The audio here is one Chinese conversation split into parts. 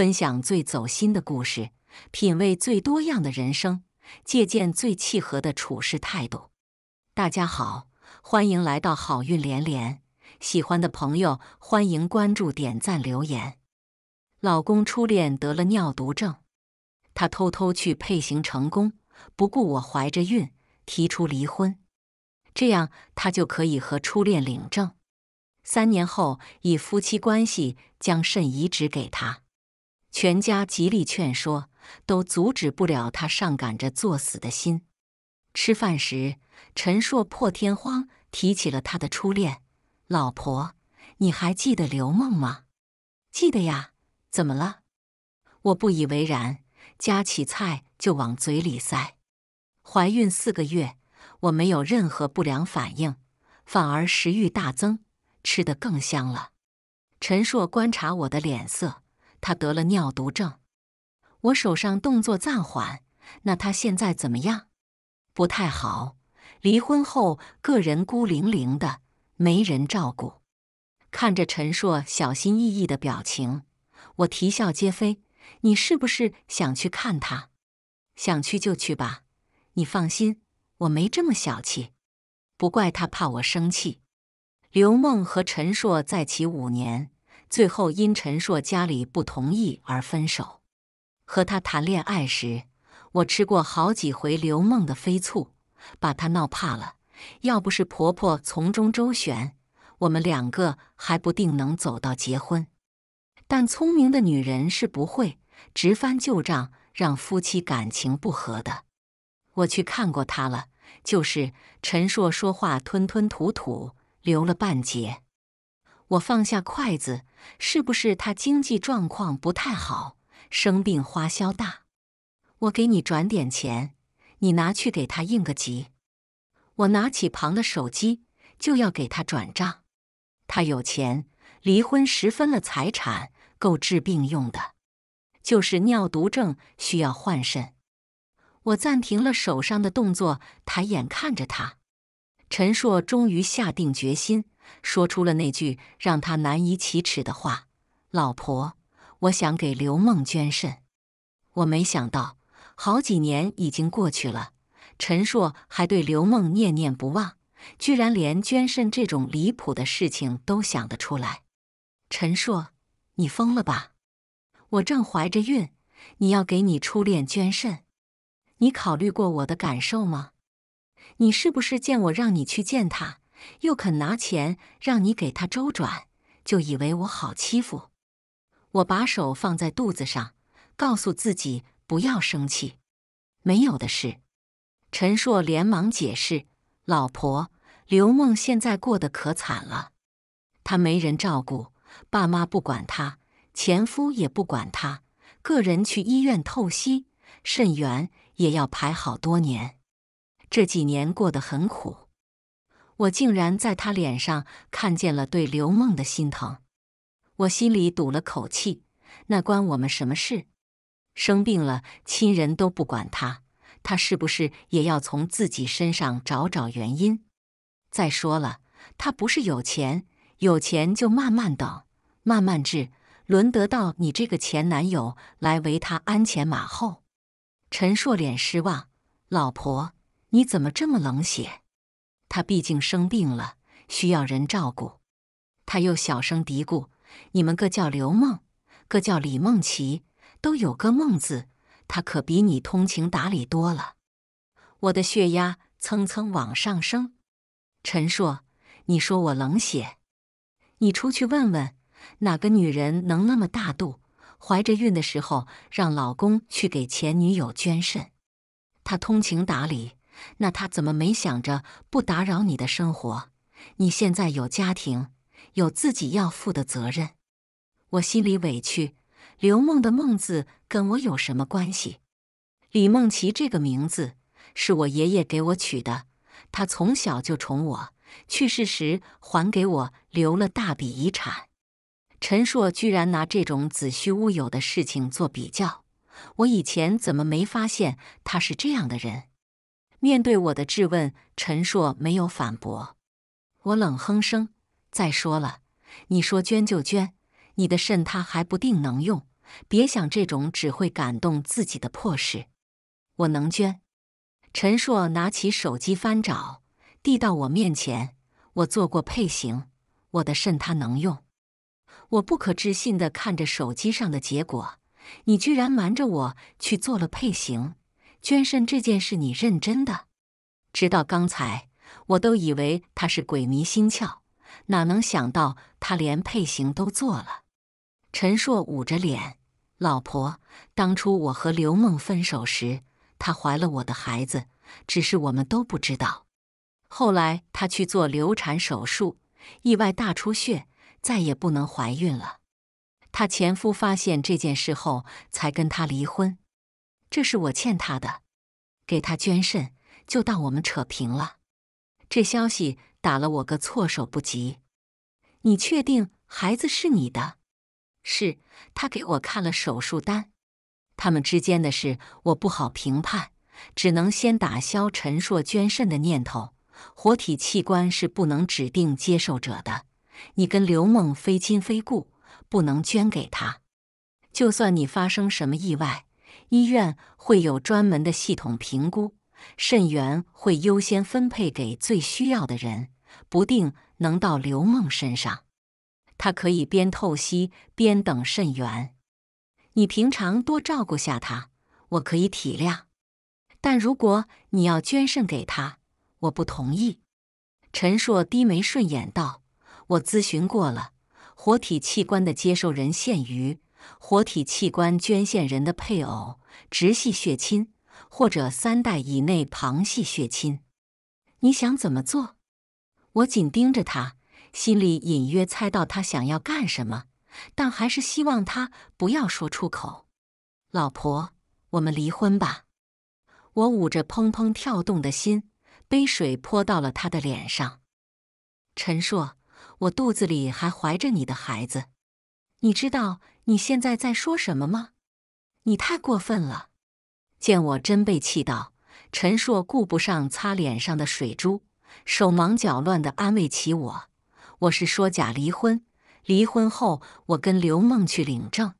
分享最走心的故事，品味最多样的人生，借鉴最契合的处事态度。大家好，欢迎来到好运连连。喜欢的朋友欢迎关注、点赞、留言。老公初恋得了尿毒症，他偷偷去配型成功，不顾我怀着孕提出离婚，这样他就可以和初恋领证。三年后以夫妻关系将肾移植给他。全家极力劝说，都阻止不了他上赶着作死的心。吃饭时，陈硕破天荒提起了他的初恋老婆：“你还记得刘梦吗？”“记得呀。”“怎么了？”我不以为然，夹起菜就往嘴里塞。怀孕四个月，我没有任何不良反应，反而食欲大增，吃得更香了。陈硕观察我的脸色。他得了尿毒症，我手上动作暂缓。那他现在怎么样？不太好。离婚后，个人孤零零的，没人照顾。看着陈硕小心翼翼的表情，我啼笑皆非。你是不是想去看他？想去就去吧。你放心，我没这么小气。不怪他怕我生气。刘梦和陈硕在一起五年。最后因陈硕家里不同意而分手。和他谈恋爱时，我吃过好几回刘梦的飞醋，把他闹怕了。要不是婆婆从中周旋，我们两个还不定能走到结婚。但聪明的女人是不会直翻旧账，让夫妻感情不和的。我去看过他了，就是陈硕说话吞吞吐吐，留了半截。我放下筷子，是不是他经济状况不太好，生病花销大？我给你转点钱，你拿去给他应个急。我拿起旁的手机就要给他转账，他有钱，离婚时分了财产，够治病用的。就是尿毒症需要换肾。我暂停了手上的动作，抬眼看着他。陈硕终于下定决心。说出了那句让他难以启齿的话：“老婆，我想给刘梦捐肾。”我没想到，好几年已经过去了，陈硕还对刘梦念念不忘，居然连捐肾这种离谱的事情都想得出来。陈硕，你疯了吧？我正怀着孕，你要给你初恋捐肾，你考虑过我的感受吗？你是不是见我让你去见他？又肯拿钱让你给他周转，就以为我好欺负。我把手放在肚子上，告诉自己不要生气，没有的事。陈硕连忙解释：“老婆，刘梦现在过得可惨了，她没人照顾，爸妈不管她，前夫也不管她，个人去医院透析，肾源也要排好多年，这几年过得很苦。”我竟然在他脸上看见了对刘梦的心疼，我心里堵了口气。那关我们什么事？生病了，亲人都不管他，他是不是也要从自己身上找找原因？再说了，他不是有钱，有钱就慢慢等，慢慢治，轮得到你这个前男友来为他鞍前马后？陈硕脸失望，老婆，你怎么这么冷血？他毕竟生病了，需要人照顾。他又小声嘀咕：“你们个叫刘梦，个叫李梦琪，都有个梦字。他可比你通情达理多了。”我的血压蹭蹭往上升。陈硕，你说我冷血？你出去问问，哪个女人能那么大度？怀着孕的时候让老公去给前女友捐肾？他通情达理。那他怎么没想着不打扰你的生活？你现在有家庭，有自己要负的责任。我心里委屈。刘梦的梦字跟我有什么关系？李梦琪这个名字是我爷爷给我取的，他从小就宠我，去世时还给我留了大笔遗产。陈硕居然拿这种子虚乌有的事情做比较，我以前怎么没发现他是这样的人？面对我的质问，陈硕没有反驳。我冷哼声：“再说了，你说捐就捐，你的肾他还不定能用，别想这种只会感动自己的破事。”我能捐。陈硕拿起手机翻找，递到我面前。我做过配型，我的肾他能用。我不可置信的看着手机上的结果，你居然瞒着我去做了配型。捐肾这件事，你认真的？直到刚才，我都以为他是鬼迷心窍，哪能想到他连配型都做了？陈硕捂着脸，老婆，当初我和刘梦分手时，她怀了我的孩子，只是我们都不知道。后来她去做流产手术，意外大出血，再也不能怀孕了。她前夫发现这件事后，才跟她离婚。这是我欠他的，给他捐肾就当我们扯平了。这消息打了我个措手不及。你确定孩子是你的？是他给我看了手术单。他们之间的事我不好评判，只能先打消陈硕捐肾的念头。活体器官是不能指定接受者的，你跟刘梦非亲非故，不能捐给他。就算你发生什么意外。医院会有专门的系统评估，肾源会优先分配给最需要的人，不定能到刘梦身上。他可以边透析边等肾源，你平常多照顾下他，我可以体谅。但如果你要捐肾给他，我不同意。陈硕低眉顺眼道：“我咨询过了，活体器官的接受人限于活体器官捐献人的配偶。”直系血亲或者三代以内旁系血亲，你想怎么做？我紧盯着他，心里隐约猜到他想要干什么，但还是希望他不要说出口。老婆，我们离婚吧！我捂着砰砰跳动的心，杯水泼到了他的脸上。陈硕，我肚子里还怀着你的孩子，你知道你现在在说什么吗？你太过分了！见我真被气到，陈硕顾不上擦脸上的水珠，手忙脚乱地安慰起我：“我是说假离婚，离婚后我跟刘梦去领证，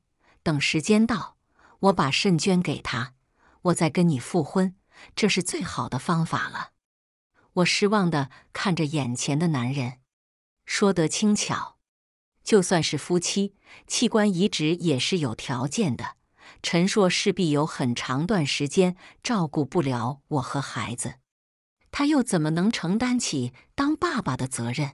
等时间到，我把肾捐给他，我再跟你复婚，这是最好的方法了。”我失望地看着眼前的男人，说得轻巧，就算是夫妻，器官移植也是有条件的。陈硕势必有很长段时间照顾不了我和孩子，他又怎么能承担起当爸爸的责任？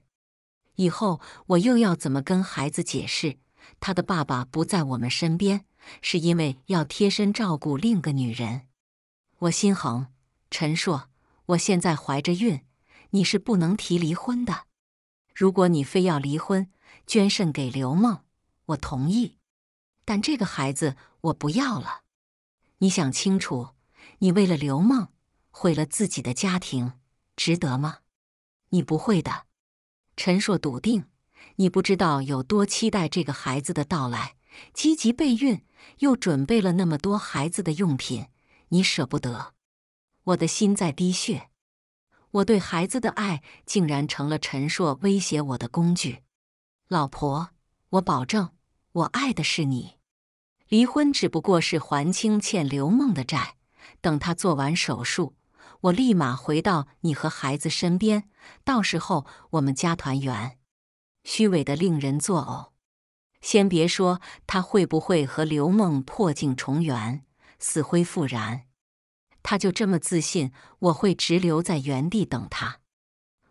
以后我又要怎么跟孩子解释他的爸爸不在我们身边，是因为要贴身照顾另个女人？我心疼陈硕，我现在怀着孕，你是不能提离婚的。如果你非要离婚，捐肾给刘梦，我同意，但这个孩子。我不要了，你想清楚，你为了刘梦毁了自己的家庭，值得吗？你不会的，陈硕笃定。你不知道有多期待这个孩子的到来，积极备孕，又准备了那么多孩子的用品，你舍不得。我的心在滴血，我对孩子的爱竟然成了陈硕威胁我的工具。老婆，我保证，我爱的是你。离婚只不过是还清欠刘梦的债。等他做完手术，我立马回到你和孩子身边。到时候我们家团圆，虚伪的令人作呕。先别说他会不会和刘梦破镜重圆、死灰复燃。他就这么自信我会直留在原地等他？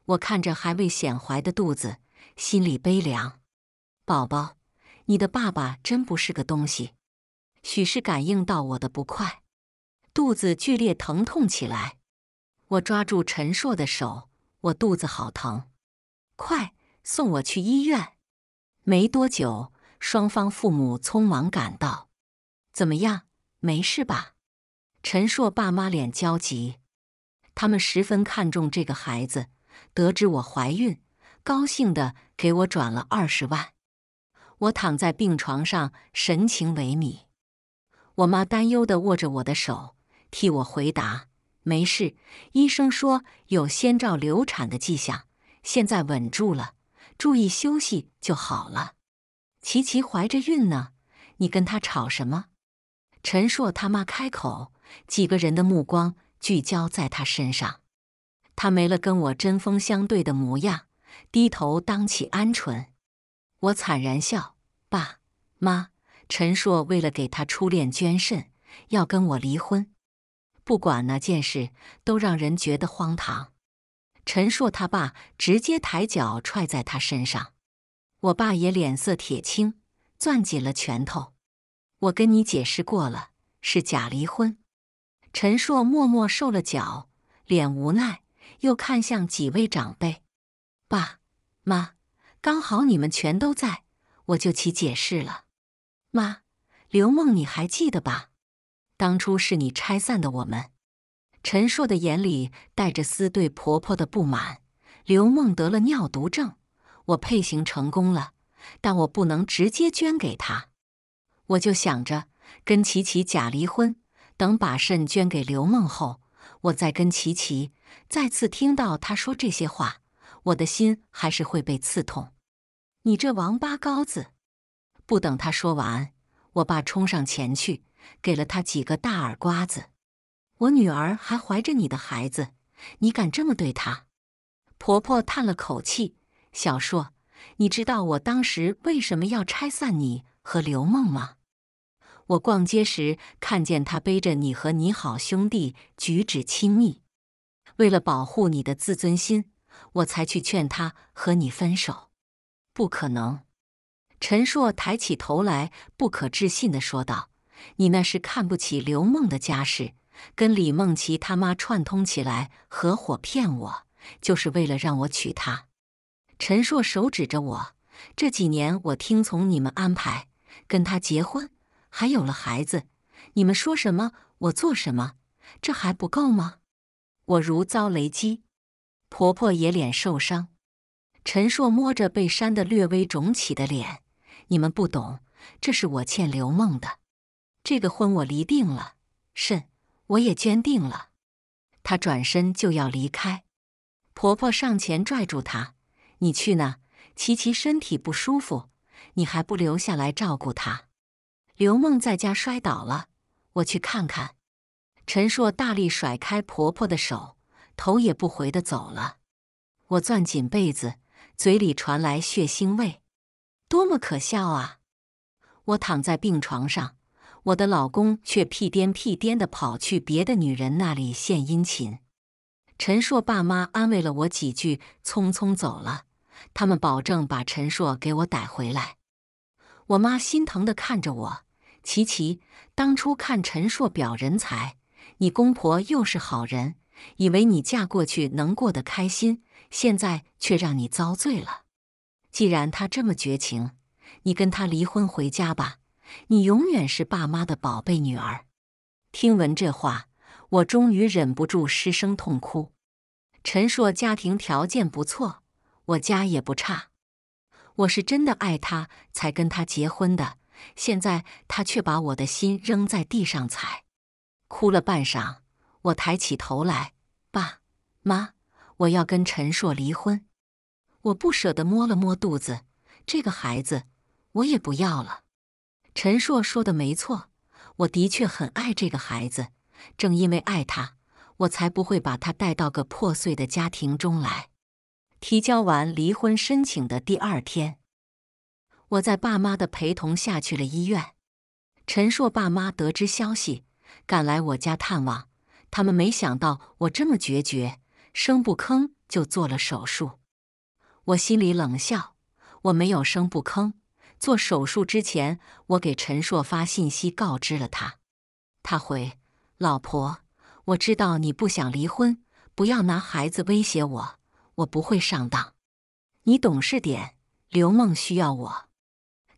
我看着还未显怀的肚子，心里悲凉。宝宝，你的爸爸真不是个东西。许是感应到我的不快，肚子剧烈疼痛起来。我抓住陈硕的手，我肚子好疼，快送我去医院！没多久，双方父母匆忙赶到。怎么样，没事吧？陈硕爸妈脸焦急，他们十分看重这个孩子。得知我怀孕，高兴的给我转了二十万。我躺在病床上，神情萎靡。我妈担忧地握着我的手，替我回答：“没事，医生说有先兆流产的迹象，现在稳住了，注意休息就好了。”琪琪怀着孕呢，你跟她吵什么？陈硕他妈开口，几个人的目光聚焦在他身上，他没了跟我针锋相对的模样，低头当起鹌鹑。我惨然笑，爸妈。陈硕为了给他初恋捐肾，要跟我离婚，不管哪件事都让人觉得荒唐。陈硕他爸直接抬脚踹在他身上，我爸也脸色铁青，攥紧了拳头。我跟你解释过了，是假离婚。陈硕默默受了脚，脸无奈，又看向几位长辈，爸妈刚好你们全都在，我就起解释了。妈，刘梦，你还记得吧？当初是你拆散的我们。陈硕的眼里带着丝对婆婆的不满。刘梦得了尿毒症，我配型成功了，但我不能直接捐给她。我就想着跟琪琪假离婚，等把肾捐给刘梦后，我再跟琪琪。再次听到她说这些话，我的心还是会被刺痛。你这王八羔子！不等他说完，我爸冲上前去，给了他几个大耳刮子。我女儿还怀着你的孩子，你敢这么对她？婆婆叹了口气：“小硕，你知道我当时为什么要拆散你和刘梦吗？我逛街时看见他背着你和你好兄弟举止亲密，为了保护你的自尊心，我才去劝他和你分手。不可能。”陈硕抬起头来，不可置信地说道：“你那是看不起刘梦的家世，跟李梦琪他妈串通起来，合伙骗我，就是为了让我娶她。”陈硕手指着我：“这几年我听从你们安排，跟她结婚，还有了孩子，你们说什么我做什么，这还不够吗？”我如遭雷击，婆婆也脸受伤。陈硕摸着被扇得略微肿起的脸。你们不懂，这是我欠刘梦的。这个婚我离定了，肾我也捐定了。她转身就要离开，婆婆上前拽住她：“你去哪？琪琪身体不舒服，你还不留下来照顾她？”刘梦在家摔倒了，我去看看。陈硕大力甩开婆婆的手，头也不回的走了。我攥紧被子，嘴里传来血腥味。多么可笑啊！我躺在病床上，我的老公却屁颠屁颠的跑去别的女人那里献殷勤。陈硕爸妈安慰了我几句，匆匆走了。他们保证把陈硕给我逮回来。我妈心疼的看着我，琪琪，当初看陈硕表人才，你公婆又是好人，以为你嫁过去能过得开心，现在却让你遭罪了。既然他这么绝情，你跟他离婚回家吧。你永远是爸妈的宝贝女儿。听闻这话，我终于忍不住失声痛哭。陈硕家庭条件不错，我家也不差。我是真的爱他才跟他结婚的，现在他却把我的心扔在地上踩。哭了半晌，我抬起头来，爸、妈，我要跟陈硕离婚。我不舍得摸了摸肚子，这个孩子，我也不要了。陈硕说的没错，我的确很爱这个孩子，正因为爱他，我才不会把他带到个破碎的家庭中来。提交完离婚申请的第二天，我在爸妈的陪同下去了医院。陈硕爸妈得知消息，赶来我家探望，他们没想到我这么决绝，声不吭就做了手术。我心里冷笑，我没有声不吭。做手术之前，我给陈硕发信息告知了他，他回：“老婆，我知道你不想离婚，不要拿孩子威胁我，我不会上当。你懂事点，刘梦需要我。”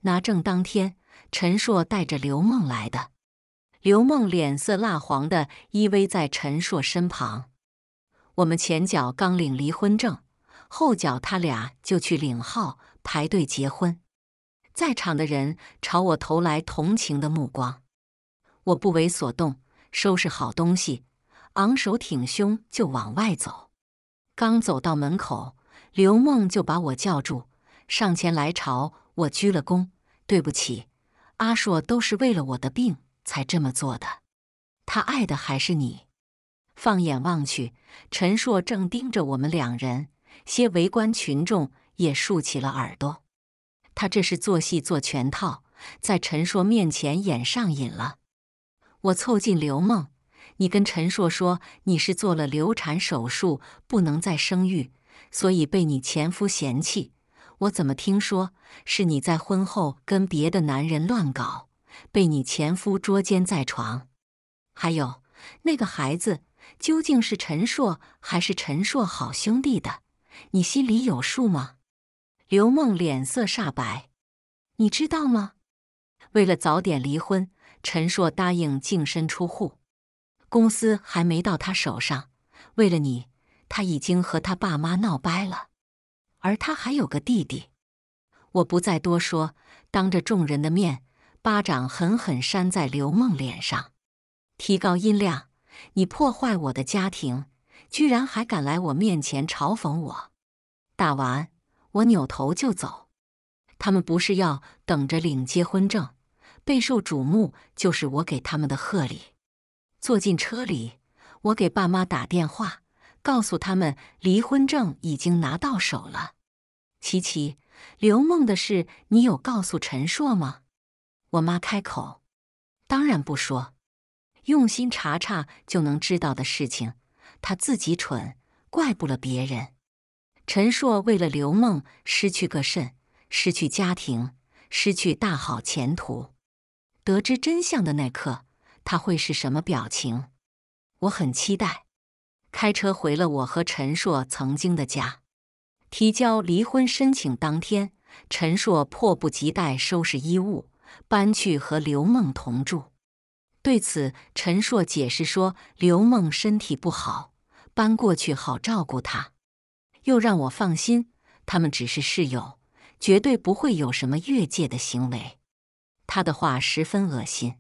拿证当天，陈硕带着刘梦来的，刘梦脸色蜡黄的依偎在陈硕身旁。我们前脚刚领离婚证。后脚他俩就去领号排队结婚，在场的人朝我投来同情的目光，我不为所动，收拾好东西，昂首挺胸就往外走。刚走到门口，刘梦就把我叫住，上前来朝我鞠了躬：“对不起，阿硕都是为了我的病才这么做的，他爱的还是你。”放眼望去，陈硕正盯着我们两人。些围观群众也竖起了耳朵。他这是做戏做全套，在陈硕面前演上瘾了。我凑近刘梦，你跟陈硕说你是做了流产手术，不能再生育，所以被你前夫嫌弃。我怎么听说是你在婚后跟别的男人乱搞，被你前夫捉奸在床？还有那个孩子，究竟是陈硕还是陈硕好兄弟的？你心里有数吗？刘梦脸色煞白。你知道吗？为了早点离婚，陈硕答应净身出户，公司还没到他手上。为了你，他已经和他爸妈闹掰了，而他还有个弟弟。我不再多说，当着众人的面，巴掌狠狠扇在刘梦脸上。提高音量！你破坏我的家庭！居然还敢来我面前嘲讽我！打完，我扭头就走。他们不是要等着领结婚证，备受瞩目，就是我给他们的贺礼。坐进车里，我给爸妈打电话，告诉他们离婚证已经拿到手了。琪琪，刘梦的事你有告诉陈硕吗？我妈开口：“当然不说，用心查查就能知道的事情。”他自己蠢，怪不了别人。陈硕为了刘梦失去个肾，失去家庭，失去大好前途。得知真相的那刻，他会是什么表情？我很期待。开车回了我和陈硕曾经的家，提交离婚申请当天，陈硕迫不及待收拾衣物，搬去和刘梦同住。对此，陈硕解释说：“刘梦身体不好，搬过去好照顾她，又让我放心。他们只是室友，绝对不会有什么越界的行为。”他的话十分恶心，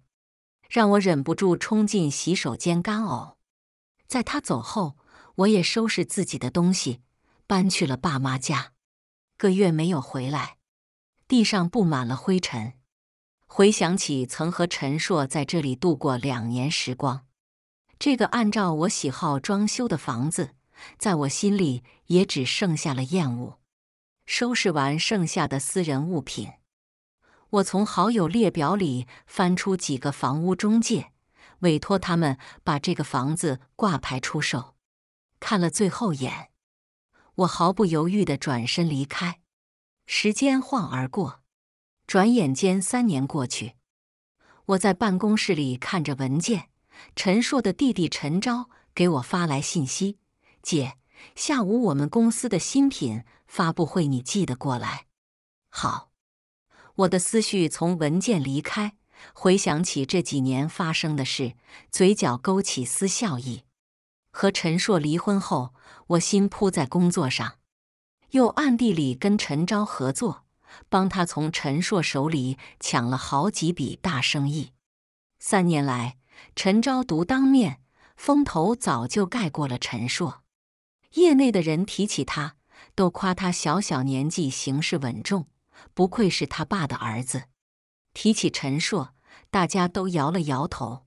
让我忍不住冲进洗手间干呕。在他走后，我也收拾自己的东西，搬去了爸妈家。个月没有回来，地上布满了灰尘。回想起曾和陈硕在这里度过两年时光，这个按照我喜好装修的房子，在我心里也只剩下了厌恶。收拾完剩下的私人物品，我从好友列表里翻出几个房屋中介，委托他们把这个房子挂牌出售。看了最后眼，我毫不犹豫地转身离开。时间晃而过。转眼间三年过去，我在办公室里看着文件。陈硕的弟弟陈昭给我发来信息：“姐，下午我们公司的新品发布会，你记得过来？”好。我的思绪从文件离开，回想起这几年发生的事，嘴角勾起丝笑意。和陈硕离婚后，我心扑在工作上，又暗地里跟陈昭合作。帮他从陈硕手里抢了好几笔大生意，三年来，陈昭独当面，风头早就盖过了陈硕。业内的人提起他，都夸他小小年纪行事稳重，不愧是他爸的儿子。提起陈硕，大家都摇了摇头。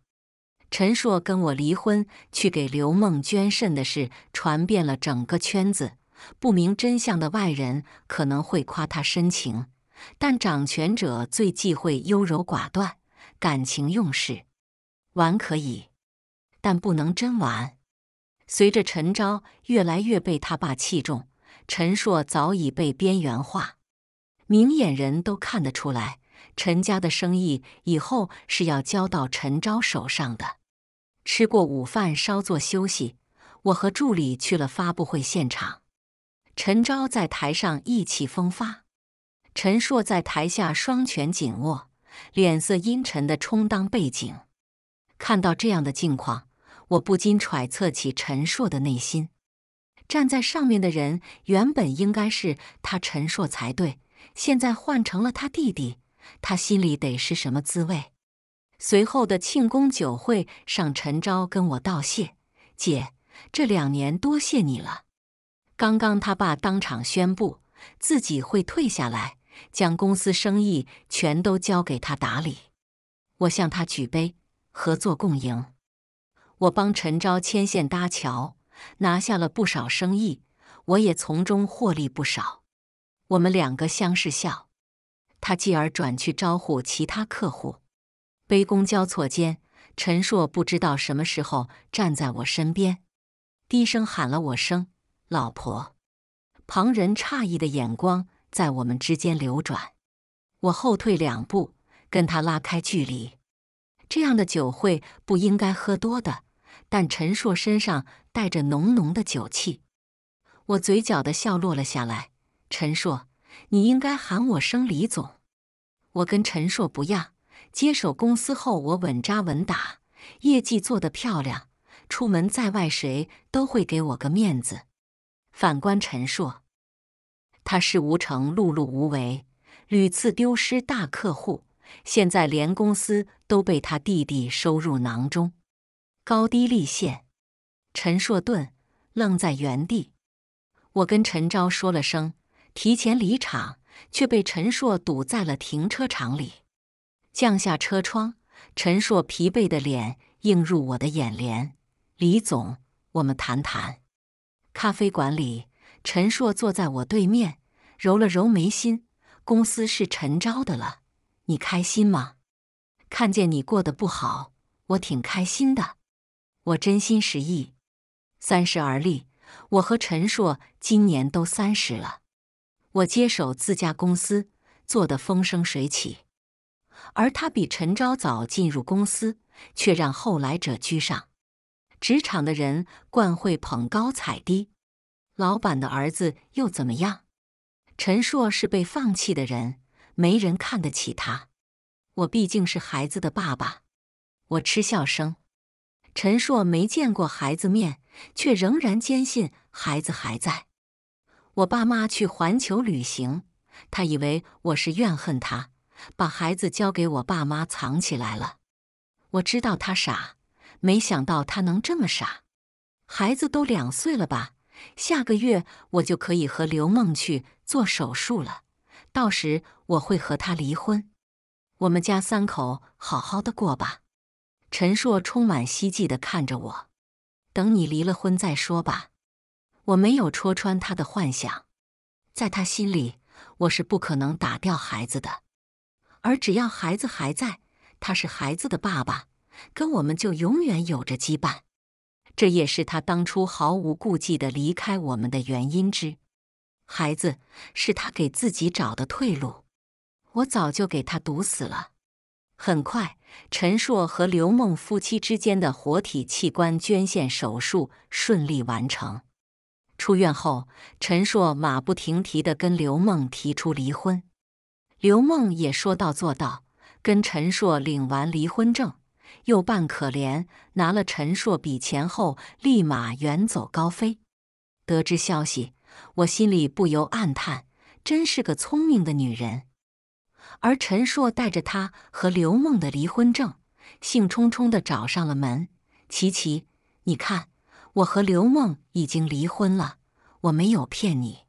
陈硕跟我离婚去给刘梦捐肾的事，传遍了整个圈子。不明真相的外人可能会夸他深情，但掌权者最忌讳优柔寡断、感情用事。玩可以，但不能真玩。随着陈昭越来越被他爸器重，陈硕早已被边缘化。明眼人都看得出来，陈家的生意以后是要交到陈昭手上的。吃过午饭，稍作休息，我和助理去了发布会现场。陈昭在台上意气风发，陈硕在台下双拳紧握，脸色阴沉的充当背景。看到这样的境况，我不禁揣测起陈硕的内心。站在上面的人原本应该是他陈硕才对，现在换成了他弟弟，他心里得是什么滋味？随后的庆功酒会上，陈昭跟我道谢：“姐，这两年多谢你了。”刚刚他爸当场宣布自己会退下来，将公司生意全都交给他打理。我向他举杯，合作共赢。我帮陈昭牵线搭桥，拿下了不少生意，我也从中获利不少。我们两个相视笑。他继而转去招呼其他客户，杯觥交错间，陈硕不知道什么时候站在我身边，低声喊了我声。老婆，旁人诧异的眼光在我们之间流转，我后退两步，跟他拉开距离。这样的酒会不应该喝多的，但陈硕身上带着浓浓的酒气，我嘴角的笑落了下来。陈硕，你应该喊我声李总。我跟陈硕不样，接手公司后，我稳扎稳打，业绩做得漂亮，出门在外谁都会给我个面子。反观陈硕，他事无成，碌碌无为，屡次丢失大客户，现在连公司都被他弟弟收入囊中。高低立现，陈硕顿愣在原地。我跟陈钊说了声提前离场，却被陈硕堵在了停车场里。降下车窗，陈硕疲惫的脸映入我的眼帘。李总，我们谈谈。咖啡馆里，陈硕坐在我对面，揉了揉眉心。公司是陈昭的了，你开心吗？看见你过得不好，我挺开心的。我真心实意。三十而立，我和陈硕今年都三十了。我接手自家公司，做得风生水起，而他比陈昭早进入公司，却让后来者居上。职场的人惯会捧高踩低，老板的儿子又怎么样？陈硕是被放弃的人，没人看得起他。我毕竟是孩子的爸爸，我嗤笑声。陈硕没见过孩子面，却仍然坚信孩子还在。我爸妈去环球旅行，他以为我是怨恨他，把孩子交给我爸妈藏起来了。我知道他傻。没想到他能这么傻，孩子都两岁了吧？下个月我就可以和刘梦去做手术了，到时我会和他离婚，我们家三口好好的过吧。陈硕充满希冀的看着我，等你离了婚再说吧。我没有戳穿他的幻想，在他心里，我是不可能打掉孩子的，而只要孩子还在，他是孩子的爸爸。跟我们就永远有着羁绊，这也是他当初毫无顾忌地离开我们的原因之。孩子是他给自己找的退路，我早就给他堵死了。很快，陈硕和刘梦夫妻之间的活体器官捐献手术顺利完成。出院后，陈硕马不停蹄地跟刘梦提出离婚，刘梦也说到做到，跟陈硕领完离婚证。又扮可怜，拿了陈硕笔钱后，立马远走高飞。得知消息，我心里不由暗叹：真是个聪明的女人。而陈硕带着他和刘梦的离婚证，兴冲冲地找上了门。琪琪，你看，我和刘梦已经离婚了，我没有骗你。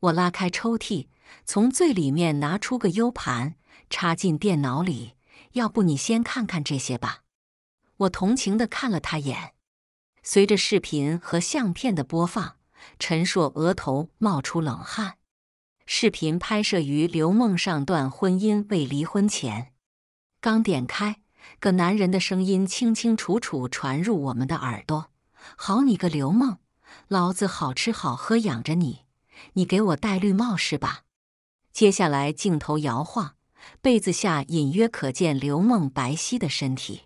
我拉开抽屉，从最里面拿出个 U 盘，插进电脑里。要不你先看看这些吧。我同情的看了他眼。随着视频和相片的播放，陈硕额头冒出冷汗。视频拍摄于刘梦上段婚姻未离婚前。刚点开，个男人的声音清清楚楚传入我们的耳朵：“好你个刘梦，老子好吃好喝养着你，你给我戴绿帽是吧？”接下来镜头摇晃。被子下隐约可见刘梦白皙的身体，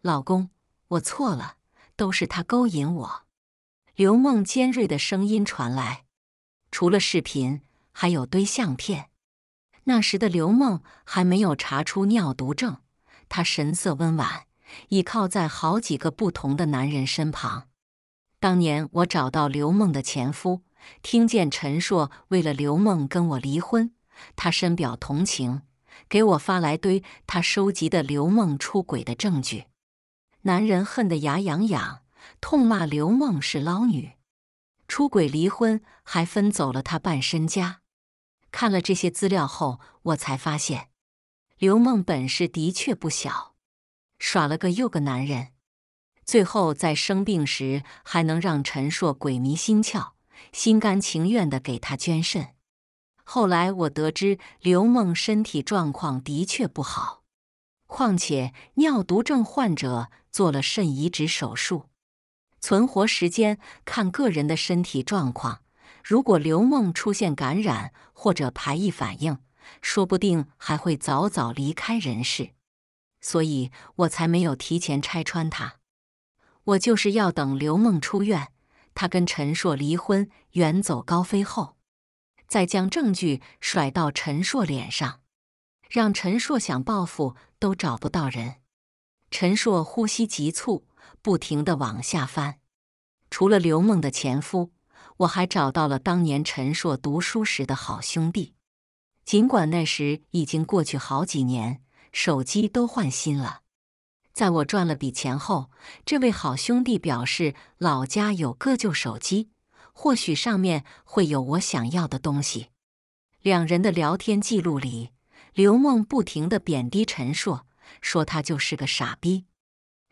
老公，我错了，都是他勾引我。刘梦尖锐的声音传来，除了视频，还有堆相片。那时的刘梦还没有查出尿毒症，她神色温婉，倚靠在好几个不同的男人身旁。当年我找到刘梦的前夫，听见陈硕为了刘梦跟我离婚，他深表同情。给我发来堆他收集的刘梦出轨的证据，男人恨得牙痒痒，痛骂刘梦是捞女，出轨离婚还分走了他半身家。看了这些资料后，我才发现，刘梦本事的确不小，耍了个又个男人，最后在生病时还能让陈硕鬼迷心窍，心甘情愿地给他捐肾。后来我得知刘梦身体状况的确不好，况且尿毒症患者做了肾移植手术，存活时间看个人的身体状况。如果刘梦出现感染或者排异反应，说不定还会早早离开人世，所以我才没有提前拆穿他。我就是要等刘梦出院，他跟陈硕离婚远走高飞后。再将证据甩到陈硕脸上，让陈硕想报复都找不到人。陈硕呼吸急促，不停的往下翻。除了刘梦的前夫，我还找到了当年陈硕读书时的好兄弟。尽管那时已经过去好几年，手机都换新了。在我赚了笔钱后，这位好兄弟表示老家有个旧手机。或许上面会有我想要的东西。两人的聊天记录里，刘梦不停的贬低陈硕，说他就是个傻逼。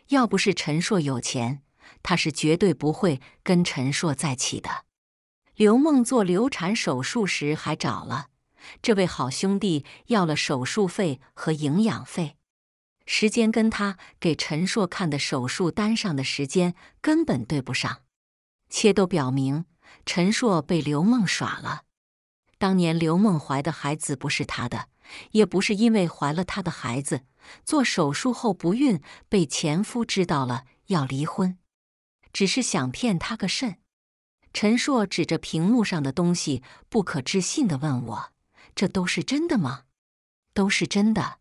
要不是陈硕有钱，他是绝对不会跟陈硕在一起的。刘梦做流产手术时还找了这位好兄弟要了手术费和营养费，时间跟他给陈硕看的手术单上的时间根本对不上。且都表明陈硕被刘梦耍了。当年刘梦怀的孩子不是他的，也不是因为怀了他的孩子做手术后不孕被前夫知道了要离婚，只是想骗他个肾。陈硕指着屏幕上的东西，不可置信的问我：“这都是真的吗？”“都是真的，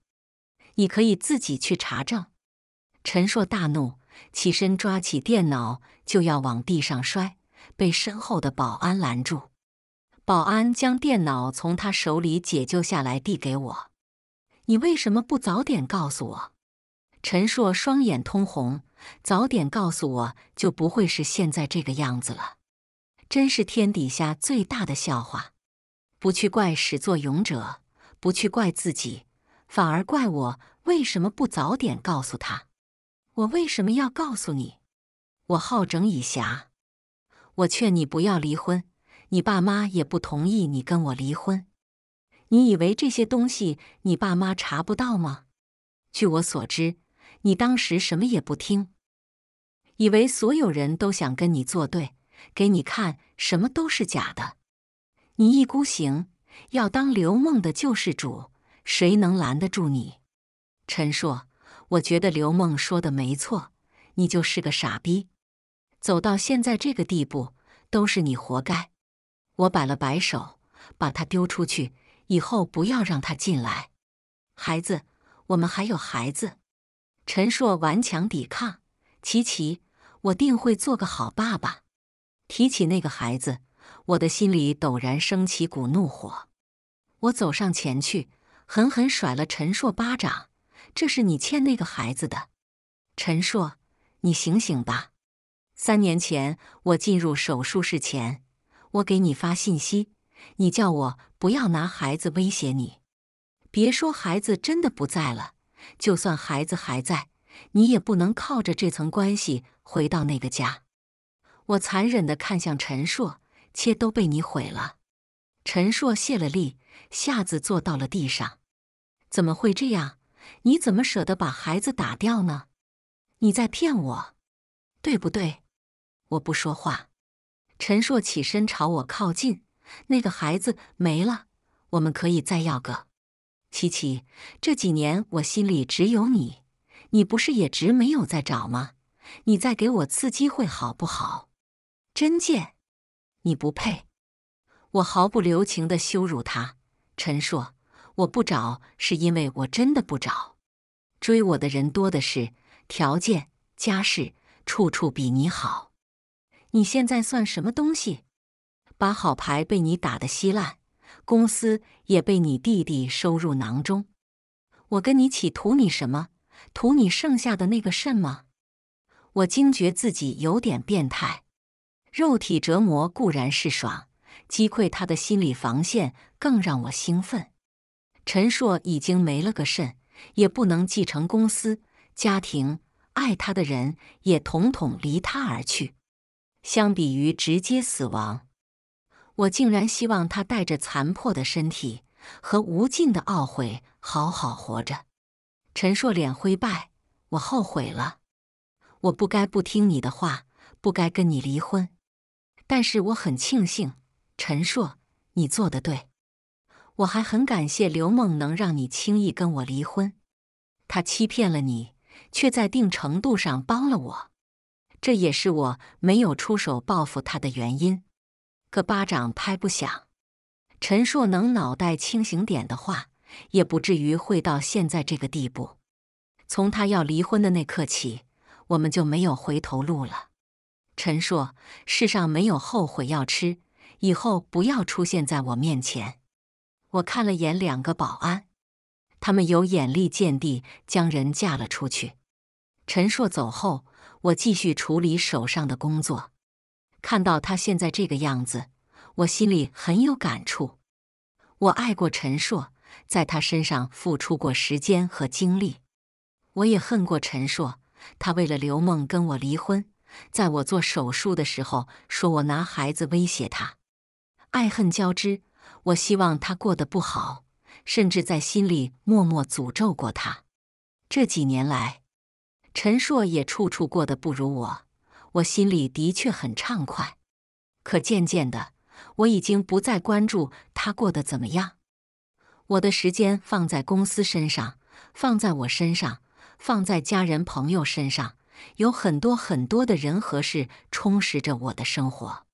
你可以自己去查证。”陈硕大怒。起身抓起电脑就要往地上摔，被身后的保安拦住。保安将电脑从他手里解救下来，递给我。你为什么不早点告诉我？陈硕双眼通红，早点告诉我就不会是现在这个样子了。真是天底下最大的笑话！不去怪始作俑者，不去怪自己，反而怪我为什么不早点告诉他。我为什么要告诉你？我好整以暇。我劝你不要离婚，你爸妈也不同意你跟我离婚。你以为这些东西你爸妈查不到吗？据我所知，你当时什么也不听，以为所有人都想跟你作对，给你看什么都是假的。你一孤行，要当刘梦的救世主，谁能拦得住你？陈硕。我觉得刘梦说的没错，你就是个傻逼，走到现在这个地步都是你活该。我摆了摆手，把他丢出去，以后不要让他进来。孩子，我们还有孩子。陈硕顽强抵抗，琪琪，我定会做个好爸爸。提起那个孩子，我的心里陡然升起股怒火，我走上前去，狠狠甩了陈硕巴掌。这是你欠那个孩子的，陈硕，你醒醒吧！三年前我进入手术室前，我给你发信息，你叫我不要拿孩子威胁你。别说孩子真的不在了，就算孩子还在，你也不能靠着这层关系回到那个家。我残忍的看向陈硕，切都被你毁了。陈硕泄了力，一下子坐到了地上。怎么会这样？你怎么舍得把孩子打掉呢？你在骗我，对不对？我不说话。陈硕起身朝我靠近，那个孩子没了，我们可以再要个。琪琪，这几年我心里只有你，你不是也直没有在找吗？你再给我次机会好不好？真贱，你不配！我毫不留情的羞辱他，陈硕。我不找，是因为我真的不找。追我的人多的是，条件、家世，处处比你好。你现在算什么东西？把好牌被你打得稀烂，公司也被你弟弟收入囊中。我跟你起图你什么？图你剩下的那个肾吗？我惊觉自己有点变态。肉体折磨固然是爽，击溃他的心理防线更让我兴奋。陈硕已经没了个肾，也不能继承公司、家庭，爱他的人也统统离他而去。相比于直接死亡，我竟然希望他带着残破的身体和无尽的懊悔好好活着。陈硕脸灰败，我后悔了，我不该不听你的话，不该跟你离婚。但是我很庆幸，陈硕，你做的对。我还很感谢刘梦能让你轻易跟我离婚，他欺骗了你，却在一定程度上帮了我，这也是我没有出手报复他的原因。可巴掌拍不响，陈硕能脑袋清醒点的话，也不至于会到现在这个地步。从他要离婚的那刻起，我们就没有回头路了。陈硕，世上没有后悔药吃，以后不要出现在我面前。我看了眼两个保安，他们有眼力见地，将人架了出去。陈硕走后，我继续处理手上的工作。看到他现在这个样子，我心里很有感触。我爱过陈硕，在他身上付出过时间和精力。我也恨过陈硕，他为了刘梦跟我离婚，在我做手术的时候说我拿孩子威胁他，爱恨交织。我希望他过得不好，甚至在心里默默诅咒过他。这几年来，陈硕也处处过得不如我，我心里的确很畅快。可渐渐的，我已经不再关注他过得怎么样。我的时间放在公司身上，放在我身上，放在家人朋友身上，有很多很多的人和事充实着我的生活。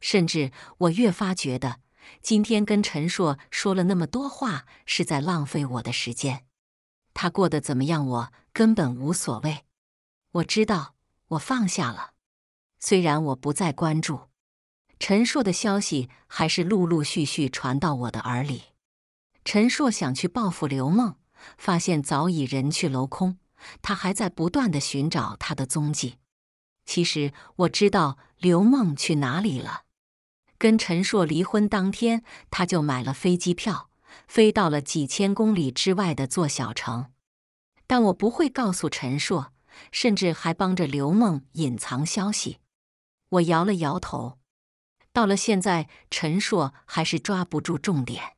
甚至我越发觉得。今天跟陈硕说了那么多话，是在浪费我的时间。他过得怎么样，我根本无所谓。我知道，我放下了。虽然我不再关注陈硕的消息，还是陆陆续续传到我的耳里。陈硕想去报复刘梦，发现早已人去楼空，他还在不断的寻找他的踪迹。其实我知道刘梦去哪里了。跟陈硕离婚当天，他就买了飞机票，飞到了几千公里之外的座小城。但我不会告诉陈硕，甚至还帮着刘梦隐藏消息。我摇了摇头。到了现在，陈硕还是抓不住重点。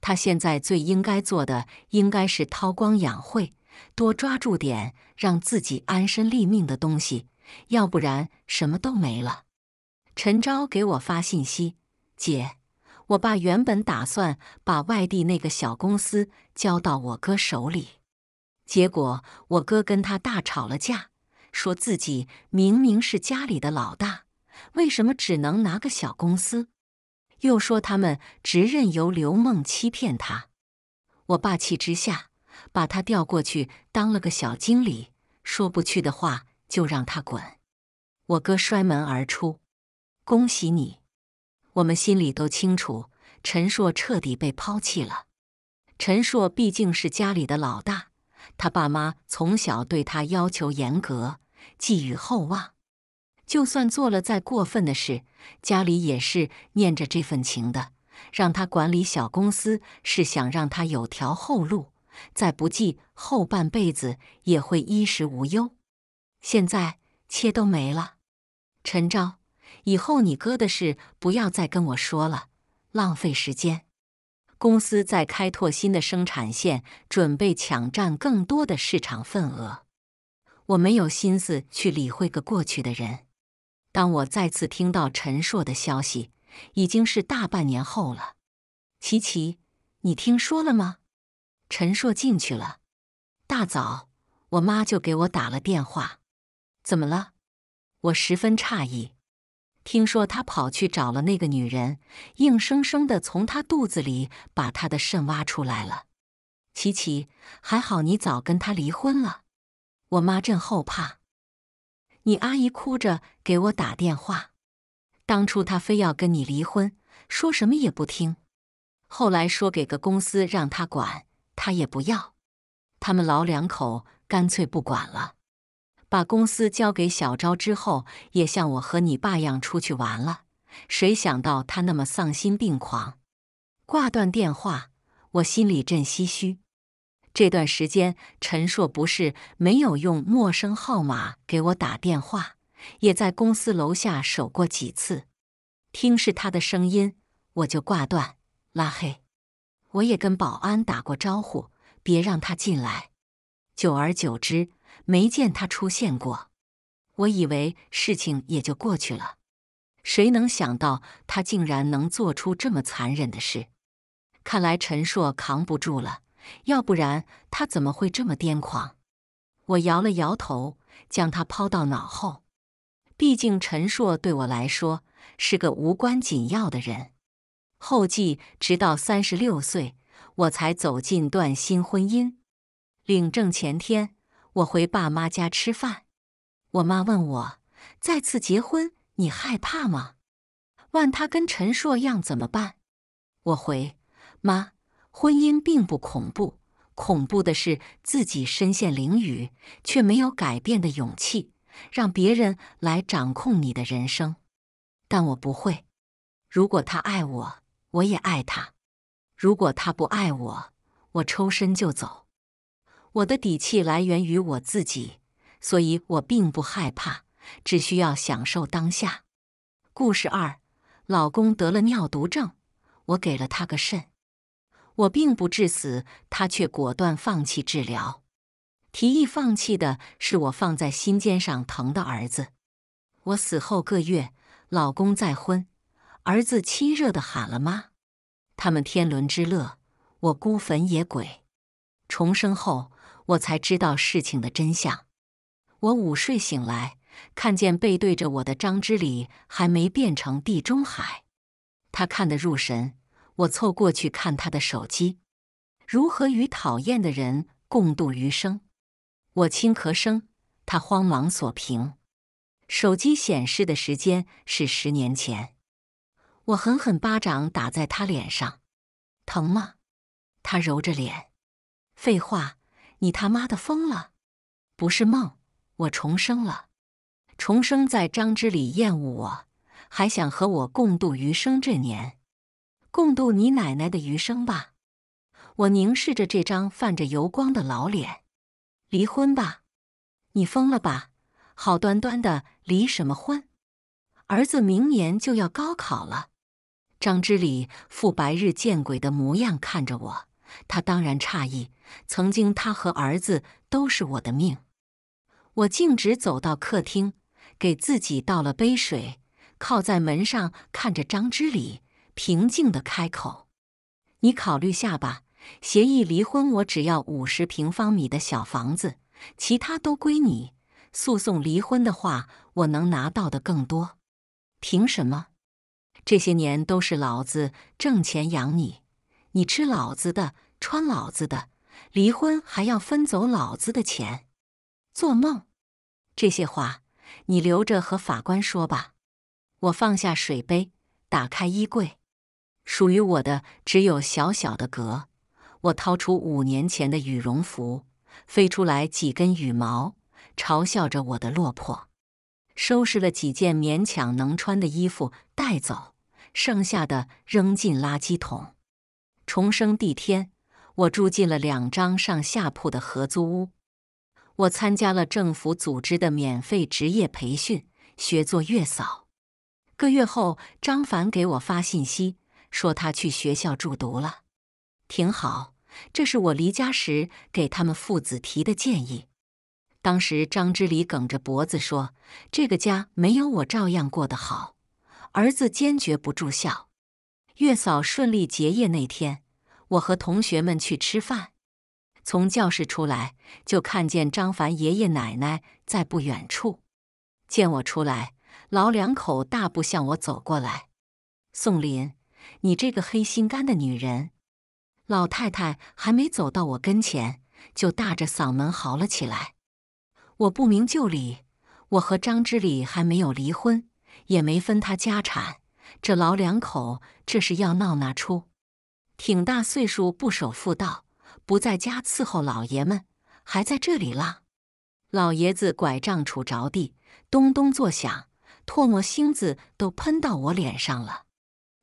他现在最应该做的，应该是韬光养晦，多抓住点让自己安身立命的东西，要不然什么都没了。陈昭给我发信息：“姐，我爸原本打算把外地那个小公司交到我哥手里，结果我哥跟他大吵了架，说自己明明是家里的老大，为什么只能拿个小公司？又说他们直任由刘梦欺骗他。我爸气之下，把他调过去当了个小经理，说不去的话就让他滚。我哥摔门而出。”恭喜你！我们心里都清楚，陈硕彻底被抛弃了。陈硕毕竟是家里的老大，他爸妈从小对他要求严格，寄予厚望。就算做了再过分的事，家里也是念着这份情的。让他管理小公司，是想让他有条后路，再不济后半辈子也会衣食无忧。现在，一切都没了。陈昭。以后你哥的事不要再跟我说了，浪费时间。公司在开拓新的生产线，准备抢占更多的市场份额。我没有心思去理会个过去的人。当我再次听到陈硕的消息，已经是大半年后了。琪琪，你听说了吗？陈硕进去了。大早，我妈就给我打了电话。怎么了？我十分诧异。听说他跑去找了那个女人，硬生生的从她肚子里把她的肾挖出来了。琪琪，还好你早跟他离婚了。我妈真后怕，你阿姨哭着给我打电话。当初他非要跟你离婚，说什么也不听。后来说给个公司让他管，他也不要。他们老两口干脆不管了。把公司交给小昭之后，也像我和你爸样出去玩了。谁想到他那么丧心病狂！挂断电话，我心里正唏嘘。这段时间，陈硕不是没有用陌生号码给我打电话，也在公司楼下守过几次。听是他的声音，我就挂断、拉黑。我也跟保安打过招呼，别让他进来。久而久之。没见他出现过，我以为事情也就过去了。谁能想到他竟然能做出这么残忍的事？看来陈硕扛不住了，要不然他怎么会这么癫狂？我摇了摇头，将他抛到脑后。毕竟陈硕对我来说是个无关紧要的人。后继直到三十六岁，我才走进段新婚姻，领证前天。我回爸妈家吃饭，我妈问我再次结婚你害怕吗？问他跟陈硕样怎么办？我回妈，婚姻并不恐怖，恐怖的是自己身陷囹圄却没有改变的勇气，让别人来掌控你的人生。但我不会。如果他爱我，我也爱他；如果他不爱我，我抽身就走。我的底气来源于我自己，所以我并不害怕，只需要享受当下。故事二：老公得了尿毒症，我给了他个肾，我并不致死，他却果断放弃治疗。提议放弃的是我放在心尖上疼的儿子。我死后个月，老公再婚，儿子亲热的喊了妈，他们天伦之乐，我孤坟野鬼。重生后。我才知道事情的真相。我午睡醒来，看见背对着我的张之理还没变成地中海。他看得入神，我凑过去看他的手机。如何与讨厌的人共度余生？我轻咳声，他慌忙锁屏。手机显示的时间是十年前。我狠狠巴掌打在他脸上，疼吗？他揉着脸，废话。你他妈的疯了！不是梦，我重生了，重生在张之礼厌恶我，还想和我共度余生这年，共度你奶奶的余生吧！我凝视着这张泛着油光的老脸，离婚吧！你疯了吧！好端端的离什么婚？儿子明年就要高考了。张之礼一副白日见鬼的模样看着我。他当然诧异，曾经他和儿子都是我的命。我径直走到客厅，给自己倒了杯水，靠在门上，看着张之礼，平静地开口：“你考虑下吧，协议离婚，我只要五十平方米的小房子，其他都归你。诉讼离婚的话，我能拿到的更多。凭什么？这些年都是老子挣钱养你。”你吃老子的，穿老子的，离婚还要分走老子的钱，做梦！这些话你留着和法官说吧。我放下水杯，打开衣柜，属于我的只有小小的格。我掏出五年前的羽绒服，飞出来几根羽毛，嘲笑着我的落魄。收拾了几件勉强能穿的衣服带走，剩下的扔进垃圾桶。重生第天，我住进了两张上下铺的合租屋。我参加了政府组织的免费职业培训，学做月嫂。个月后，张凡给我发信息说他去学校住读了，挺好。这是我离家时给他们父子提的建议。当时张之礼梗着脖子说：“这个家没有我照样过得好。”儿子坚决不住校。月嫂顺利结业那天。我和同学们去吃饭，从教室出来就看见张凡爷爷奶奶在不远处。见我出来，老两口大步向我走过来。宋林，你这个黑心肝的女人！老太太还没走到我跟前，就大着嗓门嚎了起来。我不明就里，我和张之礼还没有离婚，也没分他家产，这老两口这是要闹哪出？挺大岁数不守妇道，不在家伺候老爷们，还在这里浪。老爷子拐杖杵着地，咚咚作响，唾沫星子都喷到我脸上了。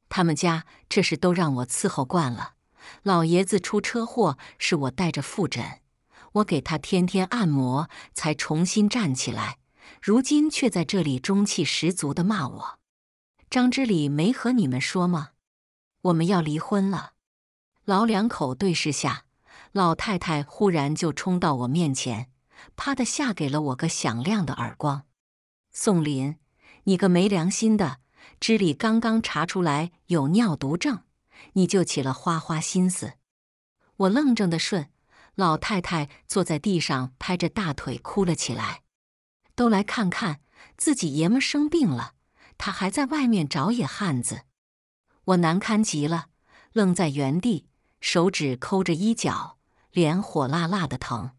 他们家这是都让我伺候惯了。老爷子出车祸是我带着复诊，我给他天天按摩才重新站起来，如今却在这里中气十足的骂我。张之礼没和你们说吗？我们要离婚了。老两口对视下，老太太忽然就冲到我面前，啪的下给了我个响亮的耳光。“宋林，你个没良心的！知里刚刚查出来有尿毒症，你就起了花花心思。”我愣怔的顺，老太太坐在地上拍着大腿哭了起来：“都来看看，自己爷们生病了，他还在外面找野汉子。”我难堪极了，愣在原地。手指抠着衣角，脸火辣辣的疼。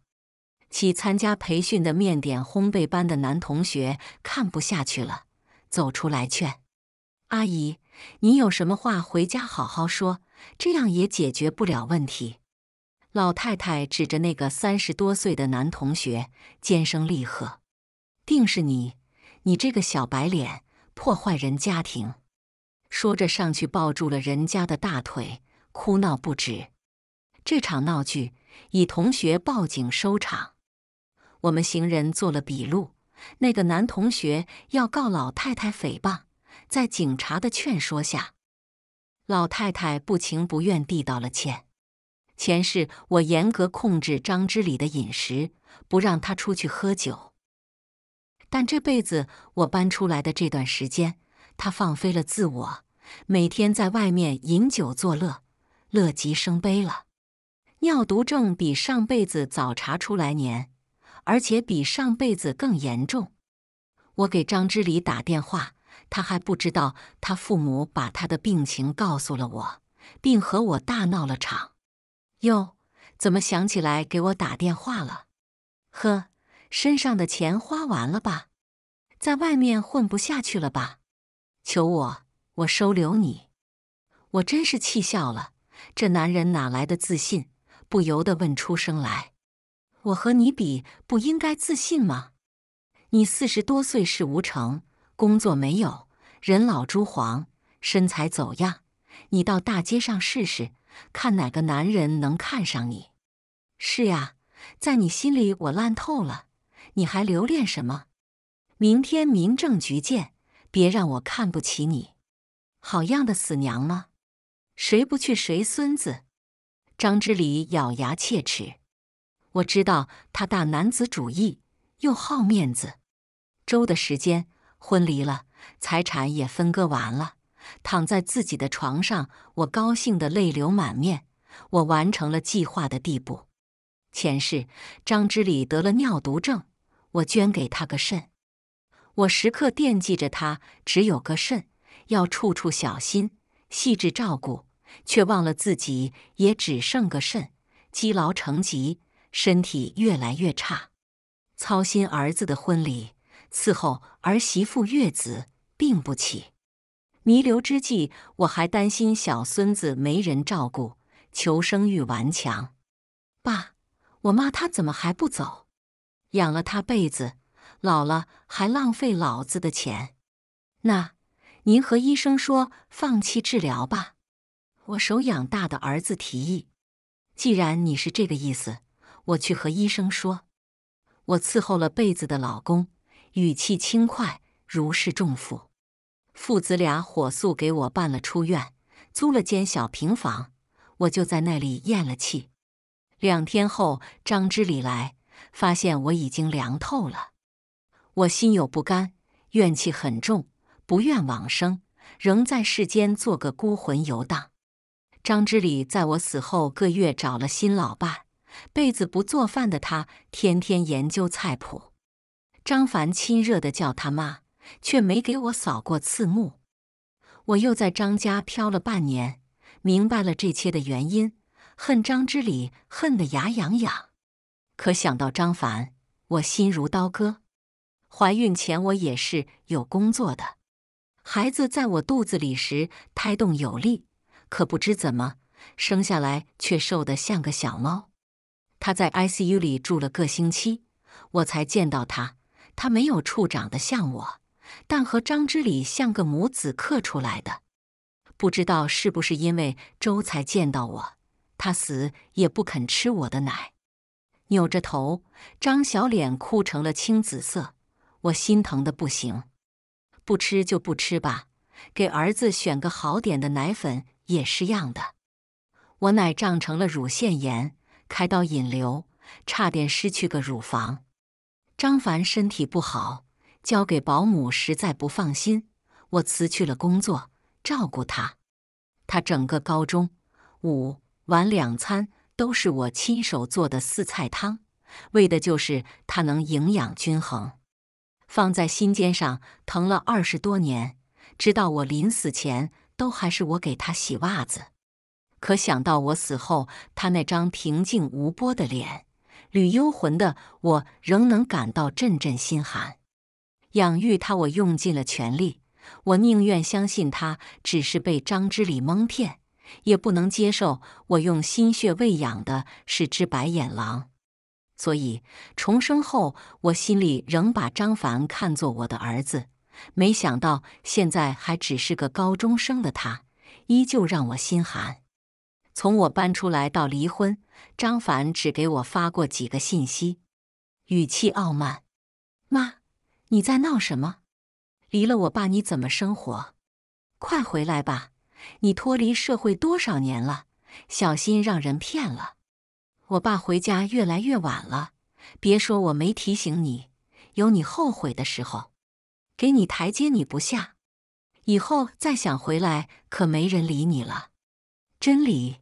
其参加培训的面点烘焙班的男同学看不下去了，走出来劝：“阿姨，你有什么话回家好好说，这样也解决不了问题。”老太太指着那个三十多岁的男同学，尖声厉喝：“定是你，你这个小白脸，破坏人家庭！”说着，上去抱住了人家的大腿。哭闹不止，这场闹剧以同学报警收场。我们行人做了笔录，那个男同学要告老太太诽谤，在警察的劝说下，老太太不情不愿地道了歉。前世我严格控制张之礼的饮食，不让他出去喝酒，但这辈子我搬出来的这段时间，他放飞了自我，每天在外面饮酒作乐。乐极生悲了，尿毒症比上辈子早查出来年，而且比上辈子更严重。我给张之礼打电话，他还不知道，他父母把他的病情告诉了我，并和我大闹了场。哟，怎么想起来给我打电话了？呵，身上的钱花完了吧？在外面混不下去了吧？求我，我收留你。我真是气笑了。这男人哪来的自信？不由得问出声来：“我和你比，不应该自信吗？你四十多岁事无成，工作没有，人老珠黄，身材走样。你到大街上试试，看哪个男人能看上你？”“是呀，在你心里我烂透了，你还留恋什么？明天民政局见，别让我看不起你。好样的，死娘吗？”谁不去谁孙子！张之礼咬牙切齿。我知道他大男子主义，又好面子。周的时间，婚离了，财产也分割完了。躺在自己的床上，我高兴的泪流满面。我完成了计划的地步。前世张之礼得了尿毒症，我捐给他个肾。我时刻惦记着他，只有个肾，要处处小心，细致照顾。却忘了自己也只剩个肾，积劳成疾，身体越来越差。操心儿子的婚礼，伺候儿媳妇月子，病不起。弥留之际，我还担心小孙子没人照顾。求生欲顽强，爸，我妈她怎么还不走？养了她辈子，老了还浪费老子的钱。那您和医生说放弃治疗吧。我手养大的儿子提议：“既然你是这个意思，我去和医生说。”我伺候了被子的老公，语气轻快，如释重负。父子俩火速给我办了出院，租了间小平房，我就在那里咽了气。两天后，张之礼来，发现我已经凉透了。我心有不甘，怨气很重，不愿往生，仍在世间做个孤魂游荡。张之礼在我死后各月找了新老伴，辈子不做饭的他天天研究菜谱。张凡亲热的叫他妈，却没给我扫过次目。我又在张家漂了半年，明白了这切的原因，恨张之礼，恨得牙痒痒。可想到张凡，我心如刀割。怀孕前我也是有工作的，孩子在我肚子里时胎动有力。可不知怎么，生下来却瘦得像个小猫。他在 ICU 里住了个星期，我才见到他。他没有处长得像我，但和张之礼像个母子刻出来的。不知道是不是因为周才见到我，他死也不肯吃我的奶，扭着头，张小脸哭成了青紫色。我心疼的不行，不吃就不吃吧，给儿子选个好点的奶粉。也是样的，我奶胀成了乳腺炎，开刀引流，差点失去个乳房。张凡身体不好，交给保姆实在不放心，我辞去了工作，照顾他。他整个高中五晚两餐都是我亲手做的四菜汤，为的就是他能营养均衡。放在心尖上，疼了二十多年，直到我临死前。都还是我给他洗袜子，可想到我死后他那张平静无波的脸，屡幽魂的我仍能感到阵阵心寒。养育他，我用尽了全力，我宁愿相信他只是被张之礼蒙骗，也不能接受我用心血喂养的是只白眼狼。所以重生后，我心里仍把张凡看作我的儿子。没想到现在还只是个高中生的他，依旧让我心寒。从我搬出来到离婚，张凡只给我发过几个信息，语气傲慢。妈，你在闹什么？离了我爸你怎么生活？快回来吧，你脱离社会多少年了？小心让人骗了。我爸回家越来越晚了，别说我没提醒你，有你后悔的时候。给你台阶你不下，以后再想回来可没人理你了。真理，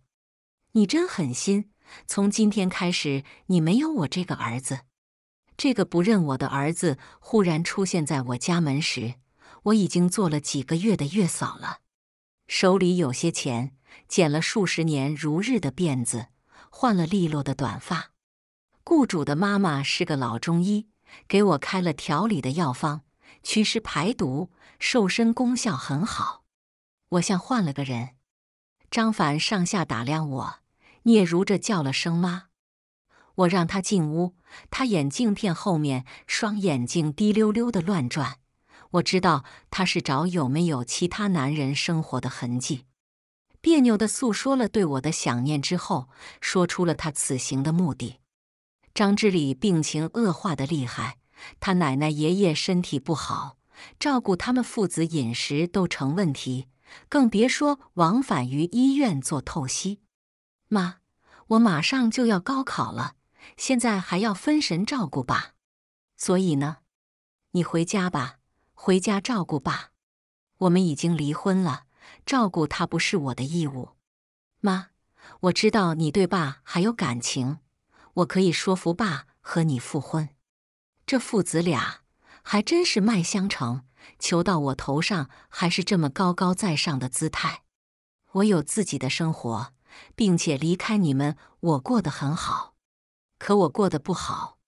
你真狠心！从今天开始，你没有我这个儿子。这个不认我的儿子忽然出现在我家门时，我已经做了几个月的月嫂了，手里有些钱，剪了数十年如日的辫子，换了利落的短发。雇主的妈妈是个老中医，给我开了调理的药方。祛湿排毒、瘦身功效很好，我像换了个人。张凡上下打量我，嗫嚅着叫了声“妈”。我让他进屋，他眼镜片后面双眼睛滴溜溜的乱转。我知道他是找有没有其他男人生活的痕迹。别扭的诉说了对我的想念之后，说出了他此行的目的：张志礼病情恶化的厉害。他奶奶、爷爷身体不好，照顾他们父子饮食都成问题，更别说往返于医院做透析。妈，我马上就要高考了，现在还要分神照顾爸，所以呢，你回家吧，回家照顾爸。我们已经离婚了，照顾他不是我的义务。妈，我知道你对爸还有感情，我可以说服爸和你复婚。这父子俩还真是脉相承，求到我头上还是这么高高在上的姿态。我有自己的生活，并且离开你们，我过得很好。可我过得不好。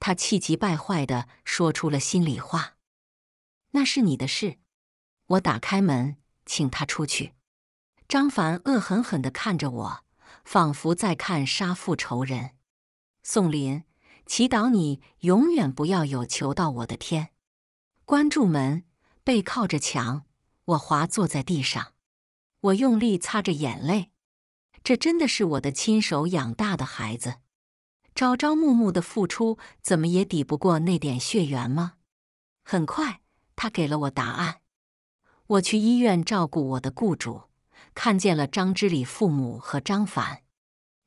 他气急败坏地说出了心里话：“那是你的事。”我打开门，请他出去。张凡恶狠狠地看着我，仿佛在看杀父仇人。宋林。祈祷你永远不要有求到我的天，关住门，背靠着墙，我滑坐在地上，我用力擦着眼泪。这真的是我的亲手养大的孩子，朝朝暮暮的付出，怎么也抵不过那点血缘吗？很快，他给了我答案。我去医院照顾我的雇主，看见了张之礼父母和张凡。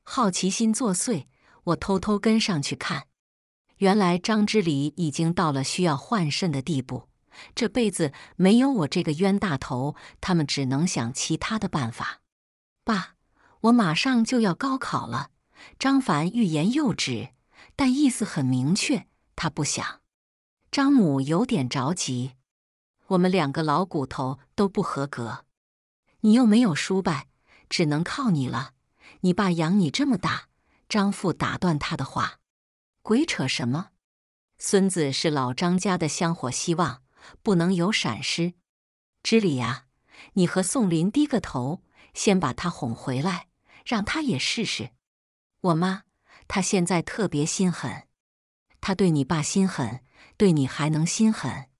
好奇心作祟，我偷偷跟上去看。原来张之礼已经到了需要换肾的地步，这辈子没有我这个冤大头，他们只能想其他的办法。爸，我马上就要高考了。张凡欲言又止，但意思很明确，他不想。张母有点着急，我们两个老骨头都不合格，你又没有书败，只能靠你了。你爸养你这么大，张父打断他的话。鬼扯什么？孙子是老张家的香火，希望不能有闪失。知礼呀，你和宋林低个头，先把他哄回来，让他也试试。我妈，她现在特别心狠，她对你爸心狠，对你还能心狠？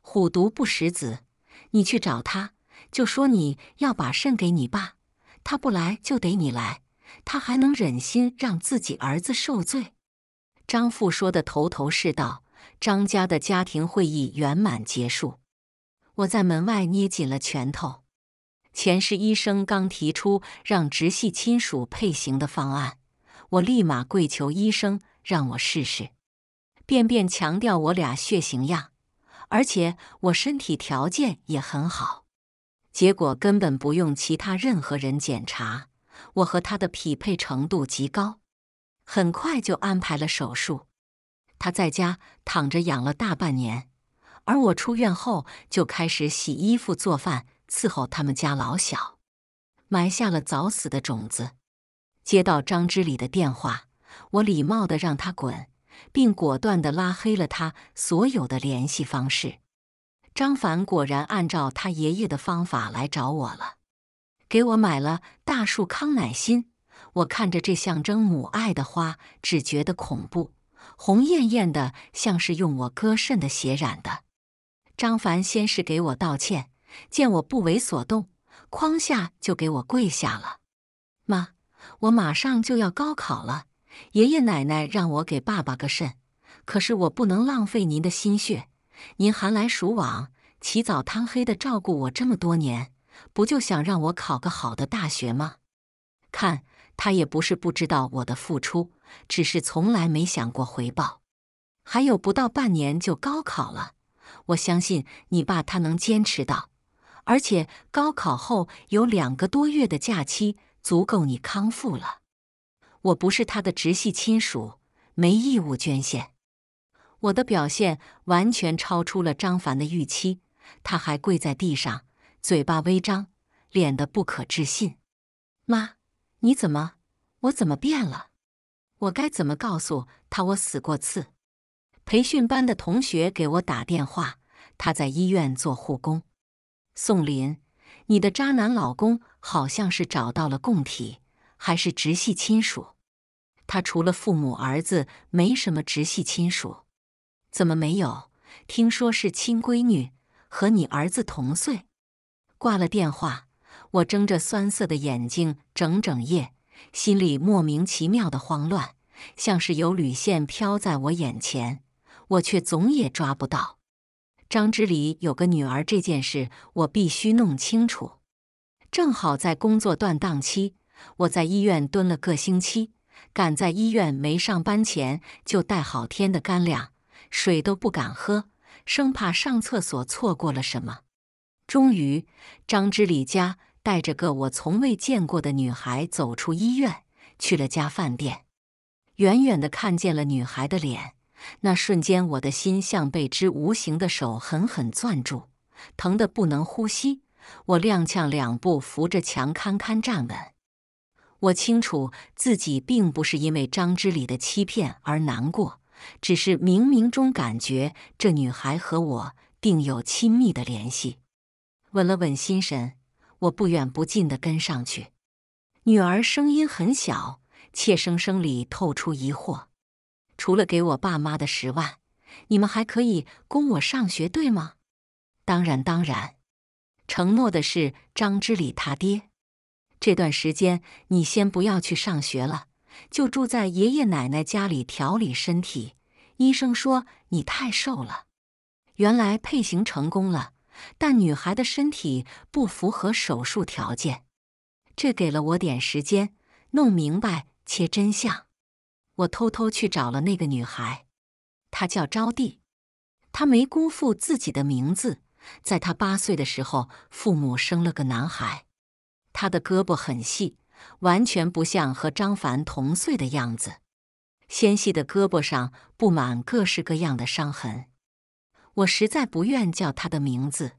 虎毒不食子，你去找他，就说你要把肾给你爸，他不来就得你来，他还能忍心让自己儿子受罪？张父说的头头是道，张家的家庭会议圆满结束。我在门外捏紧了拳头。前世医生刚提出让直系亲属配型的方案，我立马跪求医生让我试试，便便强调我俩血型样，而且我身体条件也很好。结果根本不用其他任何人检查，我和他的匹配程度极高。很快就安排了手术，他在家躺着养了大半年，而我出院后就开始洗衣服、做饭、伺候他们家老小，埋下了早死的种子。接到张之礼的电话，我礼貌的让他滚，并果断的拉黑了他所有的联系方式。张凡果然按照他爷爷的方法来找我了，给我买了大树康乃馨。我看着这象征母爱的花，只觉得恐怖，红艳艳的，像是用我割肾的血染的。张凡先是给我道歉，见我不为所动，框下就给我跪下了。妈，我马上就要高考了，爷爷奶奶让我给爸爸个肾，可是我不能浪费您的心血。您寒来暑往、起早贪黑的照顾我这么多年，不就想让我考个好的大学吗？看。他也不是不知道我的付出，只是从来没想过回报。还有不到半年就高考了，我相信你爸他能坚持到。而且高考后有两个多月的假期，足够你康复了。我不是他的直系亲属，没义务捐献。我的表现完全超出了张凡的预期，他还跪在地上，嘴巴微张，脸的不可置信。妈。你怎么？我怎么变了？我该怎么告诉他我死过次？培训班的同学给我打电话，他在医院做护工。宋林，你的渣男老公好像是找到了供体，还是直系亲属？他除了父母、儿子，没什么直系亲属。怎么没有？听说是亲闺女，和你儿子同岁。挂了电话。我睁着酸涩的眼睛，整整夜，心里莫名其妙的慌乱，像是有缕线飘在我眼前，我却总也抓不到。张之礼有个女儿这件事，我必须弄清楚。正好在工作断档期，我在医院蹲了个星期，赶在医院没上班前就带好天的干粮，水都不敢喝，生怕上厕所错过了什么。终于，张之礼家。带着个我从未见过的女孩走出医院，去了家饭店。远远的看见了女孩的脸，那瞬间我的心像被只无形的手狠狠攥住，疼得不能呼吸。我踉跄两步，扶着墙堪堪站稳。我清楚自己并不是因为张之礼的欺骗而难过，只是冥冥中感觉这女孩和我定有亲密的联系。稳了稳心神。我不远不近地跟上去，女儿声音很小，怯生生里透出疑惑。除了给我爸妈的十万，你们还可以供我上学，对吗？当然，当然。承诺的是张之礼他爹。这段时间你先不要去上学了，就住在爷爷奶奶家里调理身体。医生说你太瘦了。原来配型成功了。但女孩的身体不符合手术条件，这给了我点时间弄明白且真相。我偷偷去找了那个女孩，她叫招娣。她没辜负自己的名字，在她八岁的时候，父母生了个男孩。她的胳膊很细，完全不像和张凡同岁的样子。纤细的胳膊上布满各式各样的伤痕。我实在不愿叫他的名字，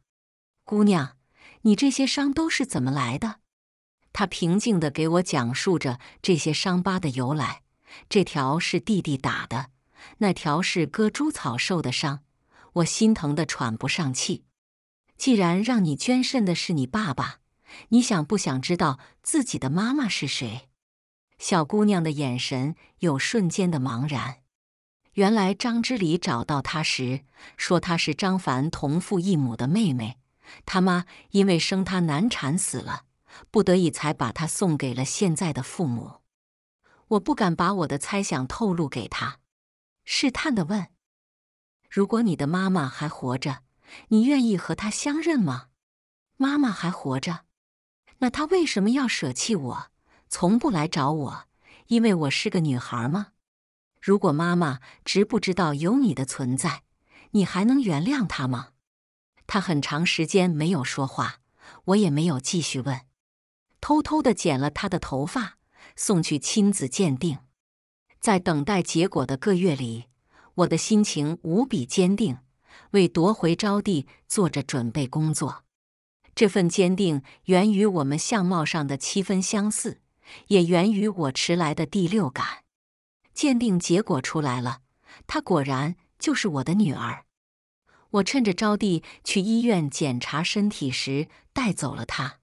姑娘，你这些伤都是怎么来的？他平静的给我讲述着这些伤疤的由来。这条是弟弟打的，那条是割猪草受的伤。我心疼的喘不上气。既然让你捐肾的是你爸爸，你想不想知道自己的妈妈是谁？小姑娘的眼神有瞬间的茫然。原来张之礼找到他时，说他是张凡同父异母的妹妹，他妈因为生他难产死了，不得已才把他送给了现在的父母。我不敢把我的猜想透露给他，试探的问：“如果你的妈妈还活着，你愿意和她相认吗？”“妈妈还活着，那她为什么要舍弃我，从不来找我？因为我是个女孩吗？”如果妈妈知不知道有你的存在，你还能原谅她吗？她很长时间没有说话，我也没有继续问。偷偷的剪了她的头发，送去亲子鉴定。在等待结果的个月里，我的心情无比坚定，为夺回招娣做着准备工作。这份坚定源于我们相貌上的七分相似，也源于我迟来的第六感。鉴定结果出来了，她果然就是我的女儿。我趁着招娣去医院检查身体时，带走了她，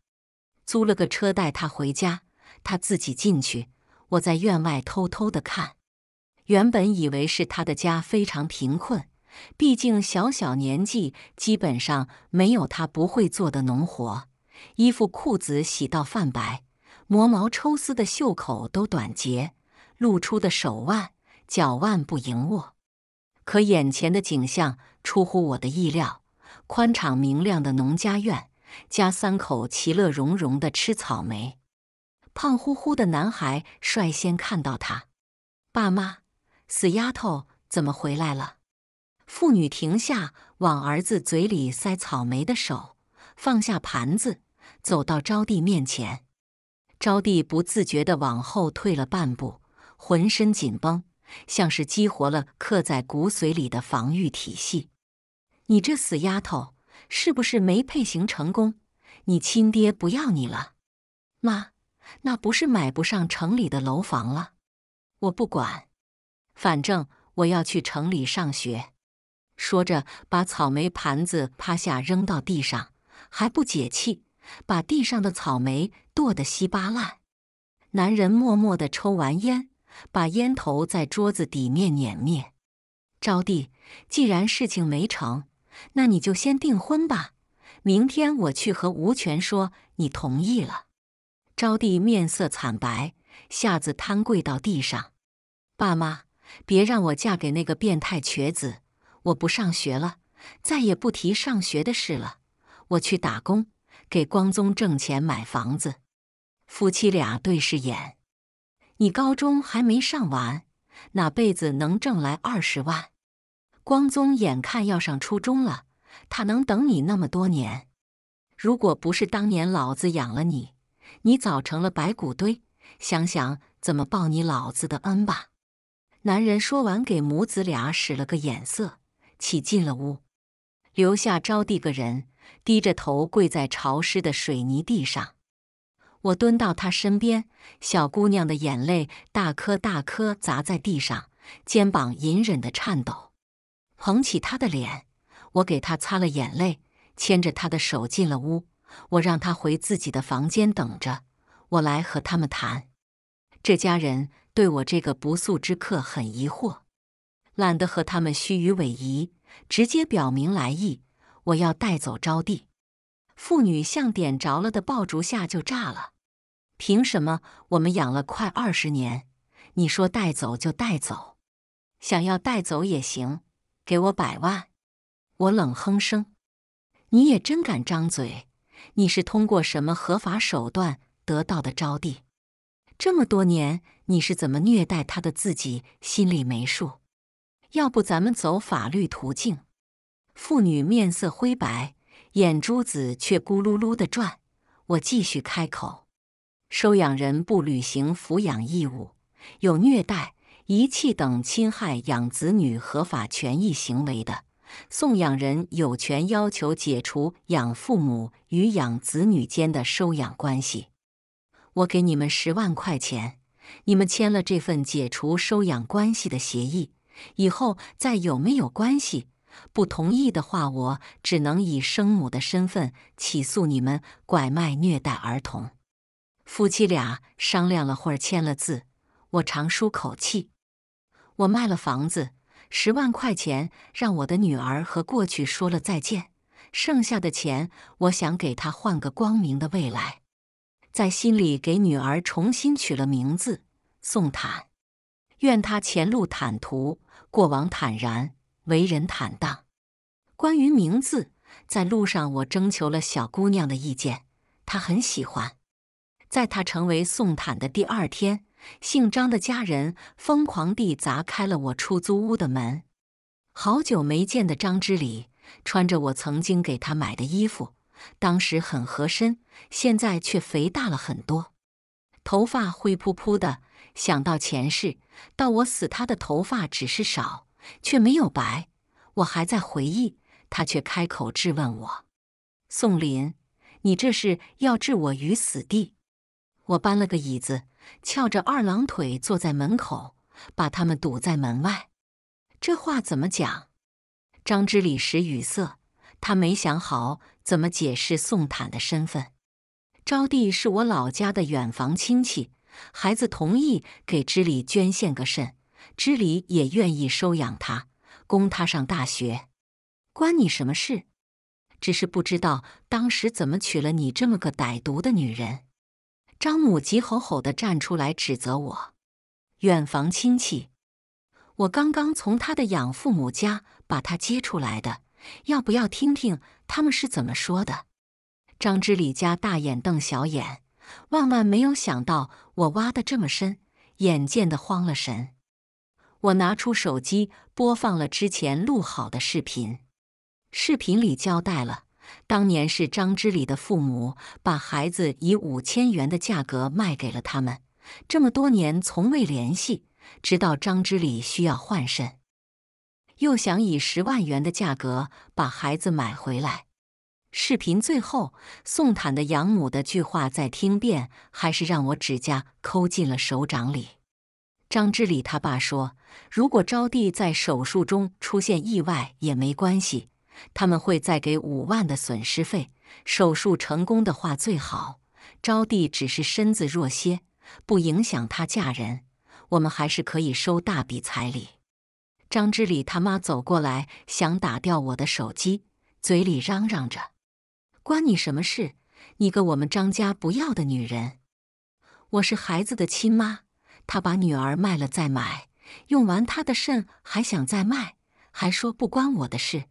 租了个车带她回家。她自己进去，我在院外偷偷的看。原本以为是她的家非常贫困，毕竟小小年纪，基本上没有她不会做的农活。衣服裤子洗到泛白，磨毛抽丝的袖口都短截。露出的手腕、脚腕不盈握，可眼前的景象出乎我的意料。宽敞明亮的农家院，家三口其乐融融的吃草莓。胖乎乎的男孩率先看到他，爸妈，死丫头怎么回来了？妇女停下往儿子嘴里塞草莓的手，放下盘子，走到招娣面前。招娣不自觉的往后退了半步。浑身紧绷，像是激活了刻在骨髓里的防御体系。你这死丫头，是不是没配型成功？你亲爹不要你了？妈，那不是买不上城里的楼房了？我不管，反正我要去城里上学。说着，把草莓盘子趴下扔到地上，还不解气，把地上的草莓剁得稀巴烂。男人默默地抽完烟。把烟头在桌子底面碾灭。招娣，既然事情没成，那你就先订婚吧。明天我去和吴权说，你同意了。招娣面色惨白，吓子瘫跪到地上。爸妈，别让我嫁给那个变态瘸子！我不上学了，再也不提上学的事了。我去打工，给光宗挣钱买房子。夫妻俩对视眼。你高中还没上完，哪辈子能挣来二十万？光宗眼看要上初中了，他能等你那么多年？如果不是当年老子养了你，你早成了白骨堆。想想怎么报你老子的恩吧。男人说完，给母子俩使了个眼色，起进了屋，留下招娣个人低着头跪在潮湿的水泥地上。我蹲到她身边，小姑娘的眼泪大颗大颗砸在地上，肩膀隐忍的颤抖。捧起她的脸，我给她擦了眼泪，牵着她的手进了屋。我让她回自己的房间等着，我来和他们谈。这家人对我这个不速之客很疑惑，懒得和他们虚与委蛇，直接表明来意：我要带走招弟。妇女像点着了的爆竹，下就炸了。凭什么我们养了快二十年，你说带走就带走？想要带走也行，给我百万！我冷哼声：“你也真敢张嘴！你是通过什么合法手段得到的招娣？这么多年你是怎么虐待她的？自己心里没数？要不咱们走法律途径？”妇女面色灰白。眼珠子却咕噜噜的转，我继续开口：“收养人不履行抚养义务，有虐待、遗弃等侵害养子女合法权益行为的，送养人有权要求解除养父母与养子女间的收养关系。”我给你们十万块钱，你们签了这份解除收养关系的协议，以后再有没有关系？不同意的话，我只能以生母的身份起诉你们拐卖、虐待儿童。夫妻俩商量了会儿，签了字。我长舒口气。我卖了房子，十万块钱让我的女儿和过去说了再见。剩下的钱，我想给她换个光明的未来。在心里给女儿重新取了名字，宋坦，愿她前路坦途，过往坦然。为人坦荡。关于名字，在路上我征求了小姑娘的意见，她很喜欢。在她成为宋坦的第二天，姓张的家人疯狂地砸开了我出租屋的门。好久没见的张之礼，穿着我曾经给他买的衣服，当时很合身，现在却肥大了很多。头发灰扑扑的。想到前世，到我死，他的头发只是少。却没有白，我还在回忆，他却开口质问我：“宋林，你这是要置我于死地？”我搬了个椅子，翘着二郎腿坐在门口，把他们堵在门外。这话怎么讲？张之礼时语塞，他没想好怎么解释宋坦的身份。招娣是我老家的远房亲戚，孩子同意给知礼捐献个肾。知礼也愿意收养他，供他上大学，关你什么事？只是不知道当时怎么娶了你这么个歹毒的女人。张母急吼吼地站出来指责我：“远房亲戚，我刚刚从他的养父母家把他接出来的，要不要听听他们是怎么说的？”张知礼家大眼瞪小眼，万万没有想到我挖得这么深，眼见的慌了神。我拿出手机播放了之前录好的视频，视频里交代了当年是张之礼的父母把孩子以五千元的价格卖给了他们，这么多年从未联系，直到张之礼需要换肾，又想以十万元的价格把孩子买回来。视频最后，宋坦的养母的句话在听遍，还是让我指甲抠进了手掌里。张之礼他爸说。如果招娣在手术中出现意外也没关系，他们会再给五万的损失费。手术成功的话最好。招娣只是身子弱些，不影响她嫁人，我们还是可以收大笔彩礼。张之礼他妈走过来，想打掉我的手机，嘴里嚷嚷着：“关你什么事？你个我们张家不要的女人！我是孩子的亲妈，她把女儿卖了再买。”用完他的肾还想再卖，还说不关我的事。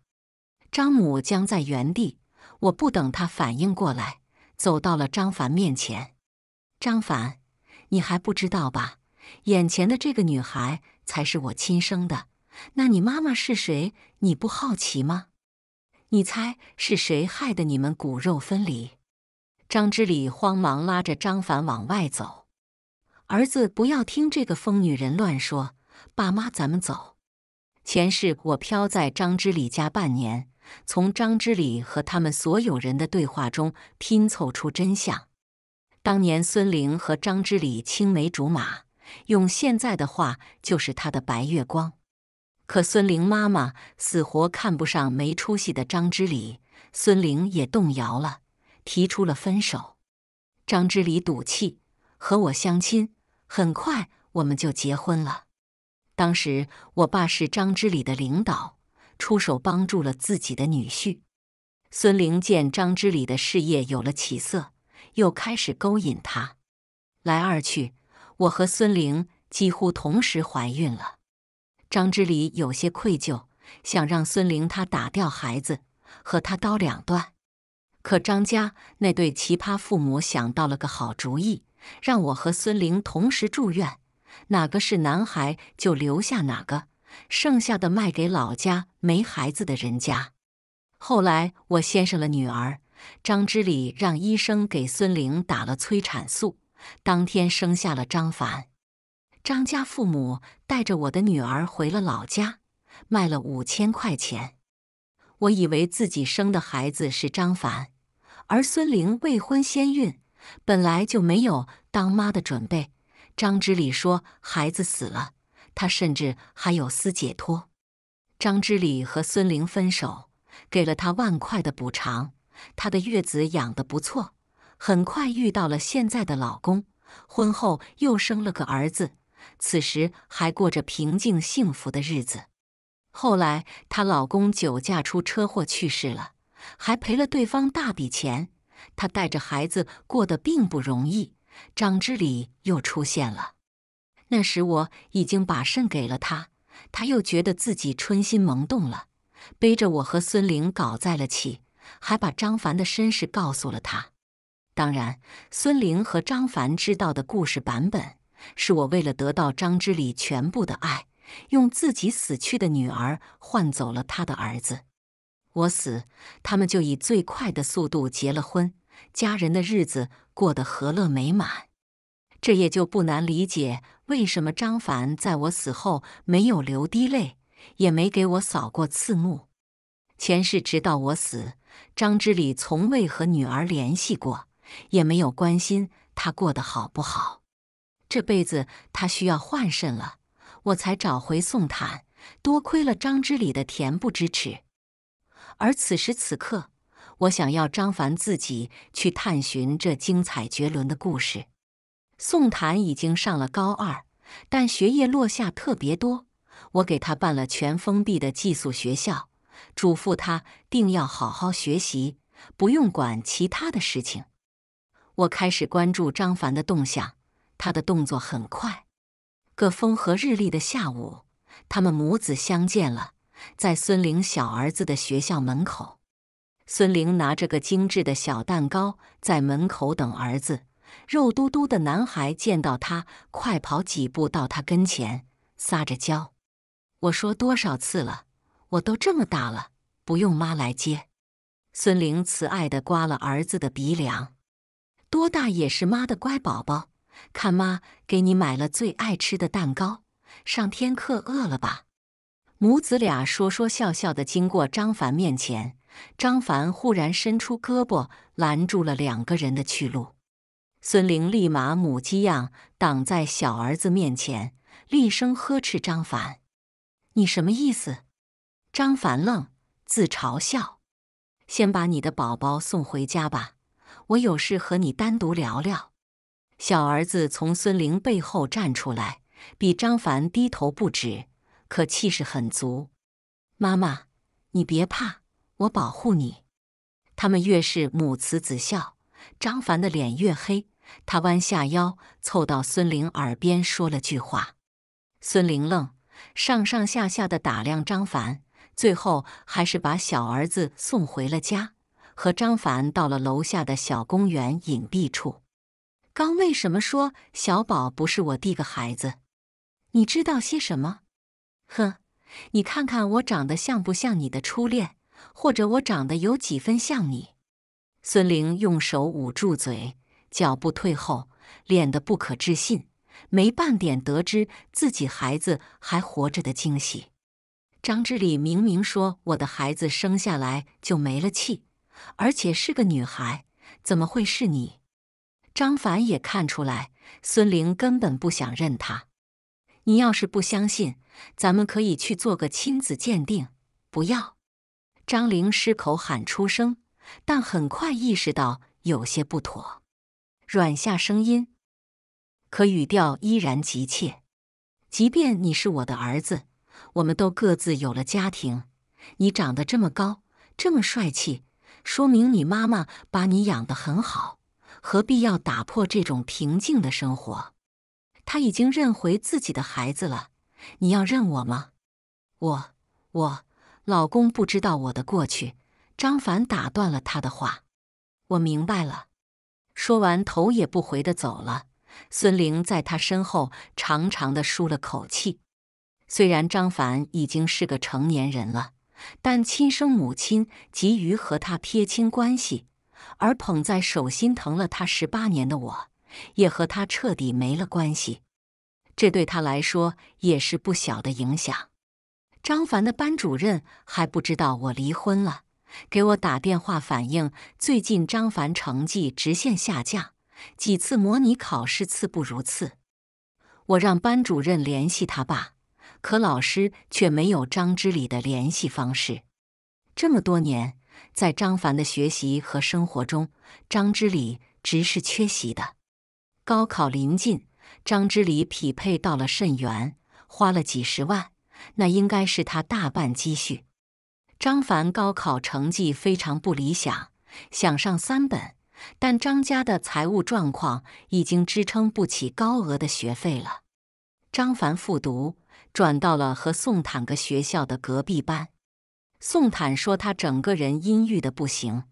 张母僵在原地，我不等他反应过来，走到了张凡面前。张凡，你还不知道吧？眼前的这个女孩才是我亲生的。那你妈妈是谁？你不好奇吗？你猜是谁害得你们骨肉分离？张之礼慌忙拉着张凡往外走。儿子，不要听这个疯女人乱说。爸妈，咱们走。前世我飘在张之礼家半年，从张之礼和他们所有人的对话中拼凑出真相。当年孙玲和张之礼青梅竹马，用现在的话就是他的白月光。可孙玲妈妈死活看不上没出息的张之礼，孙玲也动摇了，提出了分手。张之礼赌气和我相亲，很快我们就结婚了。当时，我爸是张之礼的领导，出手帮助了自己的女婿孙玲见张之礼的事业有了起色，又开始勾引他。来二去，我和孙玲几乎同时怀孕了。张之礼有些愧疚，想让孙玲他打掉孩子，和他刀两断。可张家那对奇葩父母想到了个好主意，让我和孙玲同时住院。哪个是男孩就留下哪个，剩下的卖给老家没孩子的人家。后来我先生了女儿，张之礼让医生给孙玲打了催产素，当天生下了张凡。张家父母带着我的女儿回了老家，卖了五千块钱。我以为自己生的孩子是张凡，而孙玲未婚先孕，本来就没有当妈的准备。张之礼说：“孩子死了，他甚至还有丝解脱。”张之礼和孙玲分手，给了他万块的补偿。她的月子养得不错，很快遇到了现在的老公，婚后又生了个儿子。此时还过着平静幸福的日子。后来，她老公酒驾出车祸去世了，还赔了对方大笔钱。她带着孩子过得并不容易。张之礼又出现了。那时我已经把肾给了他，他又觉得自己春心萌动了，背着我和孙玲搞在了起，还把张凡的身世告诉了他。当然，孙玲和张凡知道的故事版本，是我为了得到张之礼全部的爱，用自己死去的女儿换走了他的儿子。我死，他们就以最快的速度结了婚。家人的日子过得和乐美满，这也就不难理解为什么张凡在我死后没有流滴泪，也没给我扫过次墓。前世直到我死，张之礼从未和女儿联系过，也没有关心她过得好不好。这辈子他需要换肾了，我才找回宋坦，多亏了张之礼的恬不知耻。而此时此刻。我想要张凡自己去探寻这精彩绝伦的故事。宋檀已经上了高二，但学业落下特别多。我给他办了全封闭的寄宿学校，嘱咐他定要好好学习，不用管其他的事情。我开始关注张凡的动向，他的动作很快。个风和日丽的下午，他们母子相见了，在孙玲小儿子的学校门口。孙玲拿着个精致的小蛋糕，在门口等儿子。肉嘟嘟的男孩见到他，快跑几步到他跟前，撒着娇：“我说多少次了，我都这么大了，不用妈来接。”孙玲慈爱地刮了儿子的鼻梁：“多大也是妈的乖宝宝，看妈给你买了最爱吃的蛋糕。上天课饿了吧？”母子俩说说笑笑的经过张凡面前。张凡忽然伸出胳膊拦住了两个人的去路，孙玲立马母鸡样挡在小儿子面前，厉声呵斥张凡：“你什么意思？”张凡愣，自嘲笑：“先把你的宝宝送回家吧，我有事和你单独聊聊。”小儿子从孙玲背后站出来，比张凡低头不止，可气势很足。“妈妈，你别怕。”我保护你。他们越是母慈子孝，张凡的脸越黑。他弯下腰，凑到孙玲耳边说了句话。孙玲愣，上上下下的打量张凡，最后还是把小儿子送回了家，和张凡到了楼下的小公园隐蔽处。刚为什么说小宝不是我第个孩子？你知道些什么？呵，你看看我长得像不像你的初恋？或者我长得有几分像你？孙玲用手捂住嘴，脚步退后，脸的不可置信，没半点得知自己孩子还活着的惊喜。张志礼明明说我的孩子生下来就没了气，而且是个女孩，怎么会是你？张凡也看出来，孙玲根本不想认他。你要是不相信，咱们可以去做个亲子鉴定。不要。张玲失口喊出声，但很快意识到有些不妥，软下声音，可语调依然急切。即便你是我的儿子，我们都各自有了家庭。你长得这么高，这么帅气，说明你妈妈把你养得很好。何必要打破这种平静的生活？他已经认回自己的孩子了，你要认我吗？我，我。老公不知道我的过去。张凡打断了他的话：“我明白了。”说完，头也不回的走了。孙玲在他身后长长的舒了口气。虽然张凡已经是个成年人了，但亲生母亲急于和他撇清关系，而捧在手心疼了他十八年的我，也和他彻底没了关系。这对他来说也是不小的影响。张凡的班主任还不知道我离婚了，给我打电话反映最近张凡成绩直线下降，几次模拟考试次不如次。我让班主任联系他爸，可老师却没有张之礼的联系方式。这么多年，在张凡的学习和生活中，张之礼直是缺席的。高考临近，张之礼匹配到了肾源，花了几十万。那应该是他大半积蓄。张凡高考成绩非常不理想，想上三本，但张家的财务状况已经支撑不起高额的学费了。张凡复读，转到了和宋坦个学校的隔壁班。宋坦说他整个人阴郁的不行。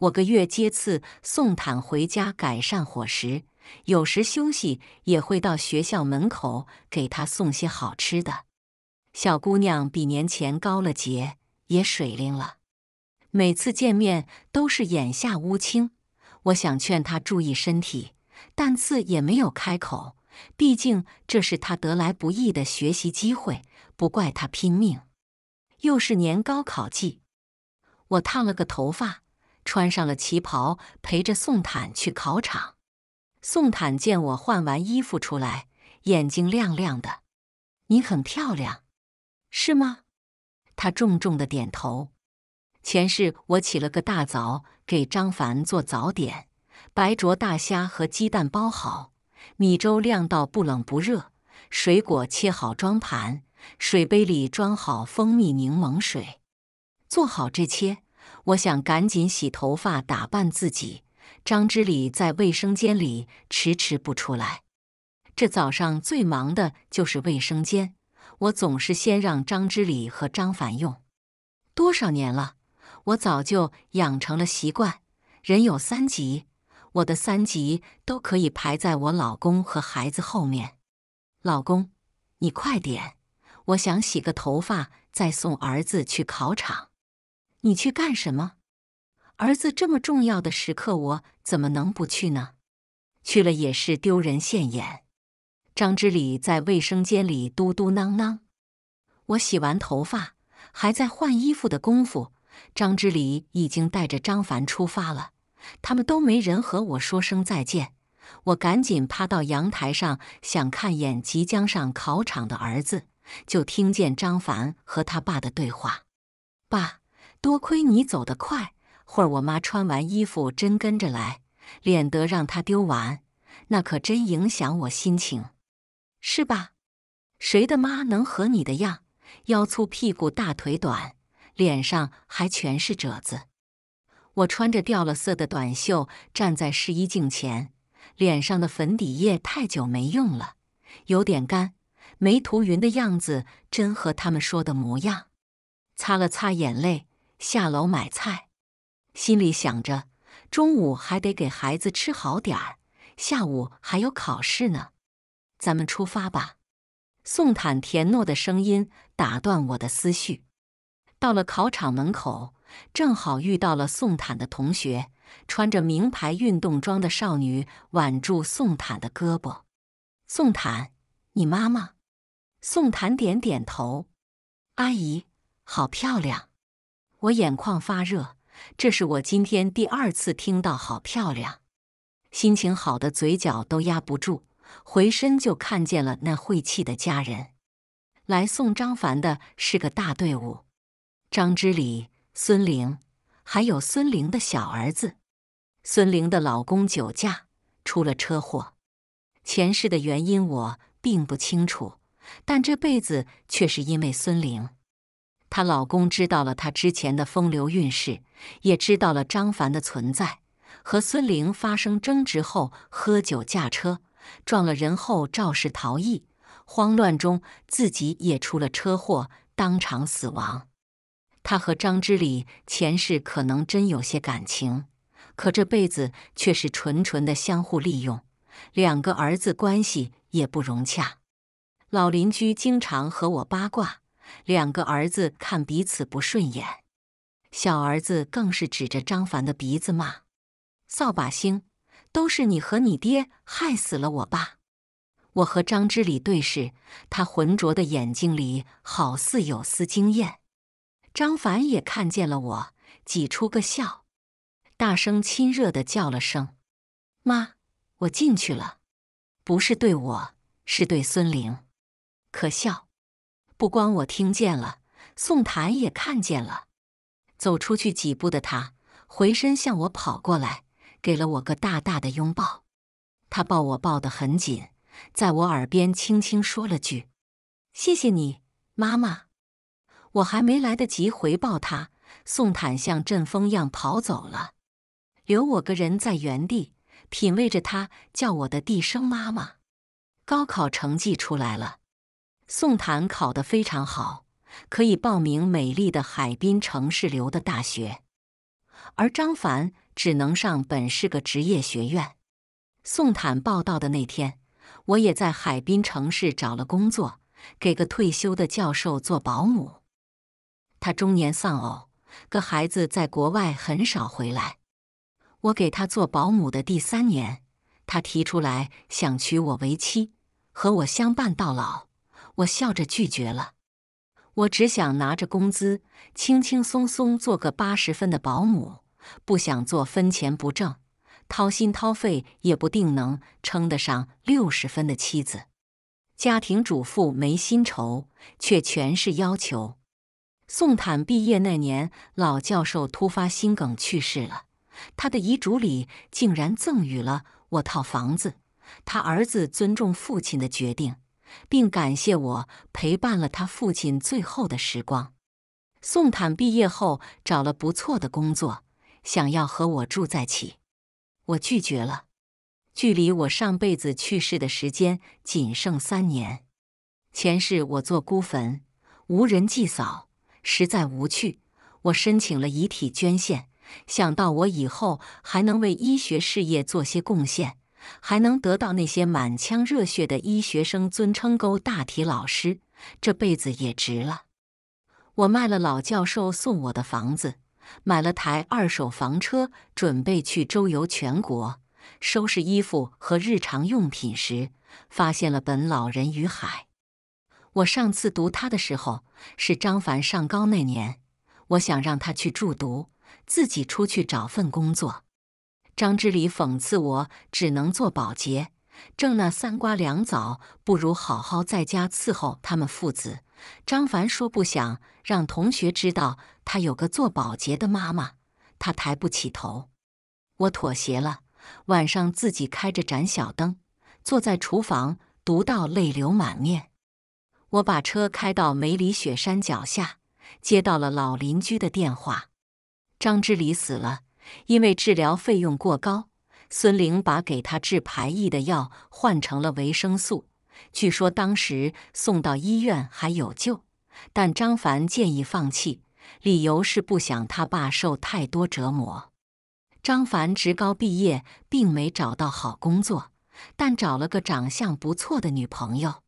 我个月接次宋坦回家改善伙食，有时休息也会到学校门口给他送些好吃的。小姑娘比年前高了节，也水灵了。每次见面都是眼下乌青，我想劝她注意身体，但次也没有开口。毕竟这是她得来不易的学习机会，不怪她拼命。又是年高考季，我烫了个头发，穿上了旗袍，陪着宋坦去考场。宋坦见我换完衣服出来，眼睛亮亮的：“你很漂亮。”是吗？他重重的点头。前世我起了个大早，给张凡做早点：白灼大虾和鸡蛋包好，米粥晾到不冷不热，水果切好装盘，水杯里装好蜂蜜柠檬水。做好这些，我想赶紧洗头发、打扮自己。张之礼在卫生间里迟迟不出来，这早上最忙的就是卫生间。我总是先让张之礼和张凡用，多少年了，我早就养成了习惯。人有三急，我的三急都可以排在我老公和孩子后面。老公，你快点，我想洗个头发，再送儿子去考场。你去干什么？儿子这么重要的时刻，我怎么能不去呢？去了也是丢人现眼。张之礼在卫生间里嘟嘟囔囔。我洗完头发，还在换衣服的功夫，张之礼已经带着张凡出发了。他们都没人和我说声再见。我赶紧趴到阳台上，想看眼即将上考场的儿子，就听见张凡和他爸的对话：“爸，多亏你走得快，会儿我妈穿完衣服真跟着来，免得让他丢完，那可真影响我心情。”是吧？谁的妈能和你的样？腰粗、屁股大、腿短，脸上还全是褶子。我穿着掉了色的短袖，站在试衣镜前，脸上的粉底液太久没用了，有点干，没涂匀的样子，真和他们说的模样。擦了擦眼泪，下楼买菜，心里想着中午还得给孩子吃好点儿，下午还有考试呢。咱们出发吧！宋坦甜糯的声音打断我的思绪。到了考场门口，正好遇到了宋坦的同学，穿着名牌运动装的少女挽住宋坦的胳膊。宋坦，你妈妈？宋坦点点头。阿姨，好漂亮！我眼眶发热，这是我今天第二次听到“好漂亮”，心情好的嘴角都压不住。回身就看见了那晦气的家人。来送张凡的是个大队伍，张之礼、孙玲，还有孙玲的小儿子。孙玲的老公酒驾出了车祸，前世的原因我并不清楚，但这辈子却是因为孙玲。她老公知道了她之前的风流韵事，也知道了张凡的存在，和孙玲发生争执后喝酒驾车。撞了人后肇事逃逸，慌乱中自己也出了车祸，当场死亡。他和张之礼前世可能真有些感情，可这辈子却是纯纯的相互利用。两个儿子关系也不融洽，老邻居经常和我八卦。两个儿子看彼此不顺眼，小儿子更是指着张凡的鼻子骂：“扫把星。”都是你和你爹害死了我爸！我和张之礼对视，他浑浊的眼睛里好似有丝惊艳。张凡也看见了我，挤出个笑，大声亲热的叫了声：“妈，我进去了。”不是对我，是对孙玲。可笑！不光我听见了，宋檀也看见了。走出去几步的他，回身向我跑过来。给了我个大大的拥抱，他抱我抱得很紧，在我耳边轻轻说了句：“谢谢你，妈妈。”我还没来得及回报他，宋坦像阵风一样跑走了，留我个人在原地品味着他叫我的低声“妈妈”。高考成绩出来了，宋坦考得非常好，可以报名美丽的海滨城市留的大学，而张凡。只能上本市个职业学院。宋坦报道的那天，我也在海滨城市找了工作，给个退休的教授做保姆。他中年丧偶，个孩子在国外很少回来。我给他做保姆的第三年，他提出来想娶我为妻，和我相伴到老。我笑着拒绝了。我只想拿着工资，轻轻松松做个八十分的保姆。不想做分钱不挣、掏心掏肺也不定能称得上六十分的妻子，家庭主妇没薪酬，却全是要求。宋坦毕业那年，老教授突发心梗去世了，他的遗嘱里竟然赠予了我套房子。他儿子尊重父亲的决定，并感谢我陪伴了他父亲最后的时光。宋坦毕业后找了不错的工作。想要和我住在一起，我拒绝了。距离我上辈子去世的时间仅剩三年，前世我做孤坟，无人祭扫，实在无趣。我申请了遗体捐献，想到我以后还能为医学事业做些贡献，还能得到那些满腔热血的医学生尊称“勾大体老师”，这辈子也值了。我卖了老教授送我的房子。买了台二手房车，准备去周游全国。收拾衣服和日常用品时，发现了本《老人与海》。我上次读他的时候是张凡上高那年，我想让他去住读，自己出去找份工作。张之礼讽刺我：“只能做保洁，挣那三瓜两枣，不如好好在家伺候他们父子。”张凡说：“不想让同学知道。”他有个做保洁的妈妈，他抬不起头。我妥协了，晚上自己开着盏小灯，坐在厨房读到泪流满面。我把车开到梅里雪山脚下，接到了老邻居的电话：张之礼死了，因为治疗费用过高。孙玲把给他治排异的药换成了维生素，据说当时送到医院还有救，但张凡建议放弃。理由是不想他爸受太多折磨。张凡职高毕业，并没找到好工作，但找了个长相不错的女朋友，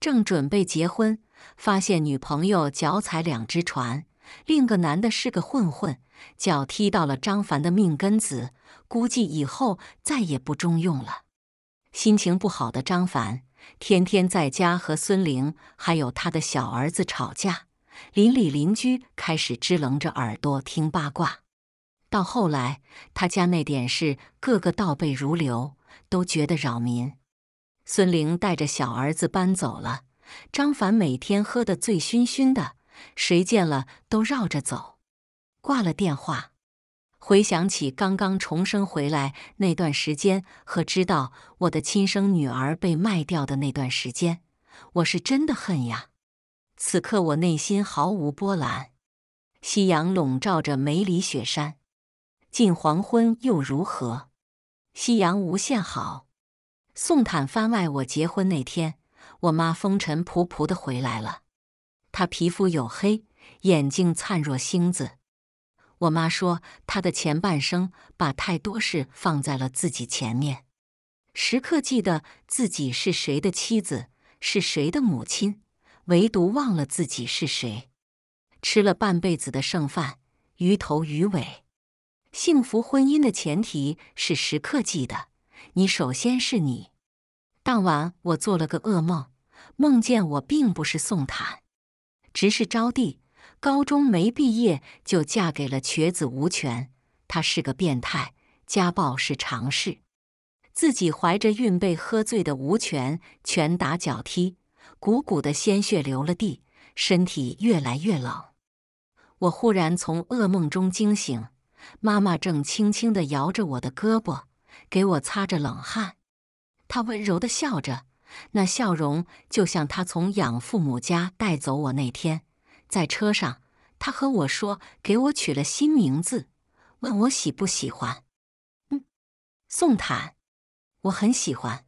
正准备结婚，发现女朋友脚踩两只船，另个男的是个混混，脚踢到了张凡的命根子，估计以后再也不中用了。心情不好的张凡，天天在家和孙玲还有他的小儿子吵架。邻里邻居开始支棱着耳朵听八卦，到后来他家那点事，个个倒背如流，都觉得扰民。孙玲带着小儿子搬走了，张凡每天喝得醉醺醺的，谁见了都绕着走。挂了电话，回想起刚刚重生回来那段时间和知道我的亲生女儿被卖掉的那段时间，我是真的恨呀。此刻我内心毫无波澜，夕阳笼罩着梅里雪山，近黄昏又如何？夕阳无限好。宋坦番外，我结婚那天，我妈风尘仆仆的回来了，她皮肤黝黑，眼睛灿若星子。我妈说，她的前半生把太多事放在了自己前面，时刻记得自己是谁的妻子，是谁的母亲。唯独忘了自己是谁，吃了半辈子的剩饭，鱼头鱼尾。幸福婚姻的前提是时刻记得，你首先是你。当晚我做了个噩梦，梦见我并不是宋坦，只是招娣。高中没毕业就嫁给了瘸子吴权，他是个变态，家暴是常事。自己怀着孕被喝醉的吴权拳打脚踢。鼓鼓的鲜血流了地，身体越来越冷。我忽然从噩梦中惊醒，妈妈正轻轻地摇着我的胳膊，给我擦着冷汗。她温柔地笑着，那笑容就像她从养父母家带走我那天，在车上，她和我说，给我取了新名字，问我喜不喜欢。嗯，宋坦，我很喜欢。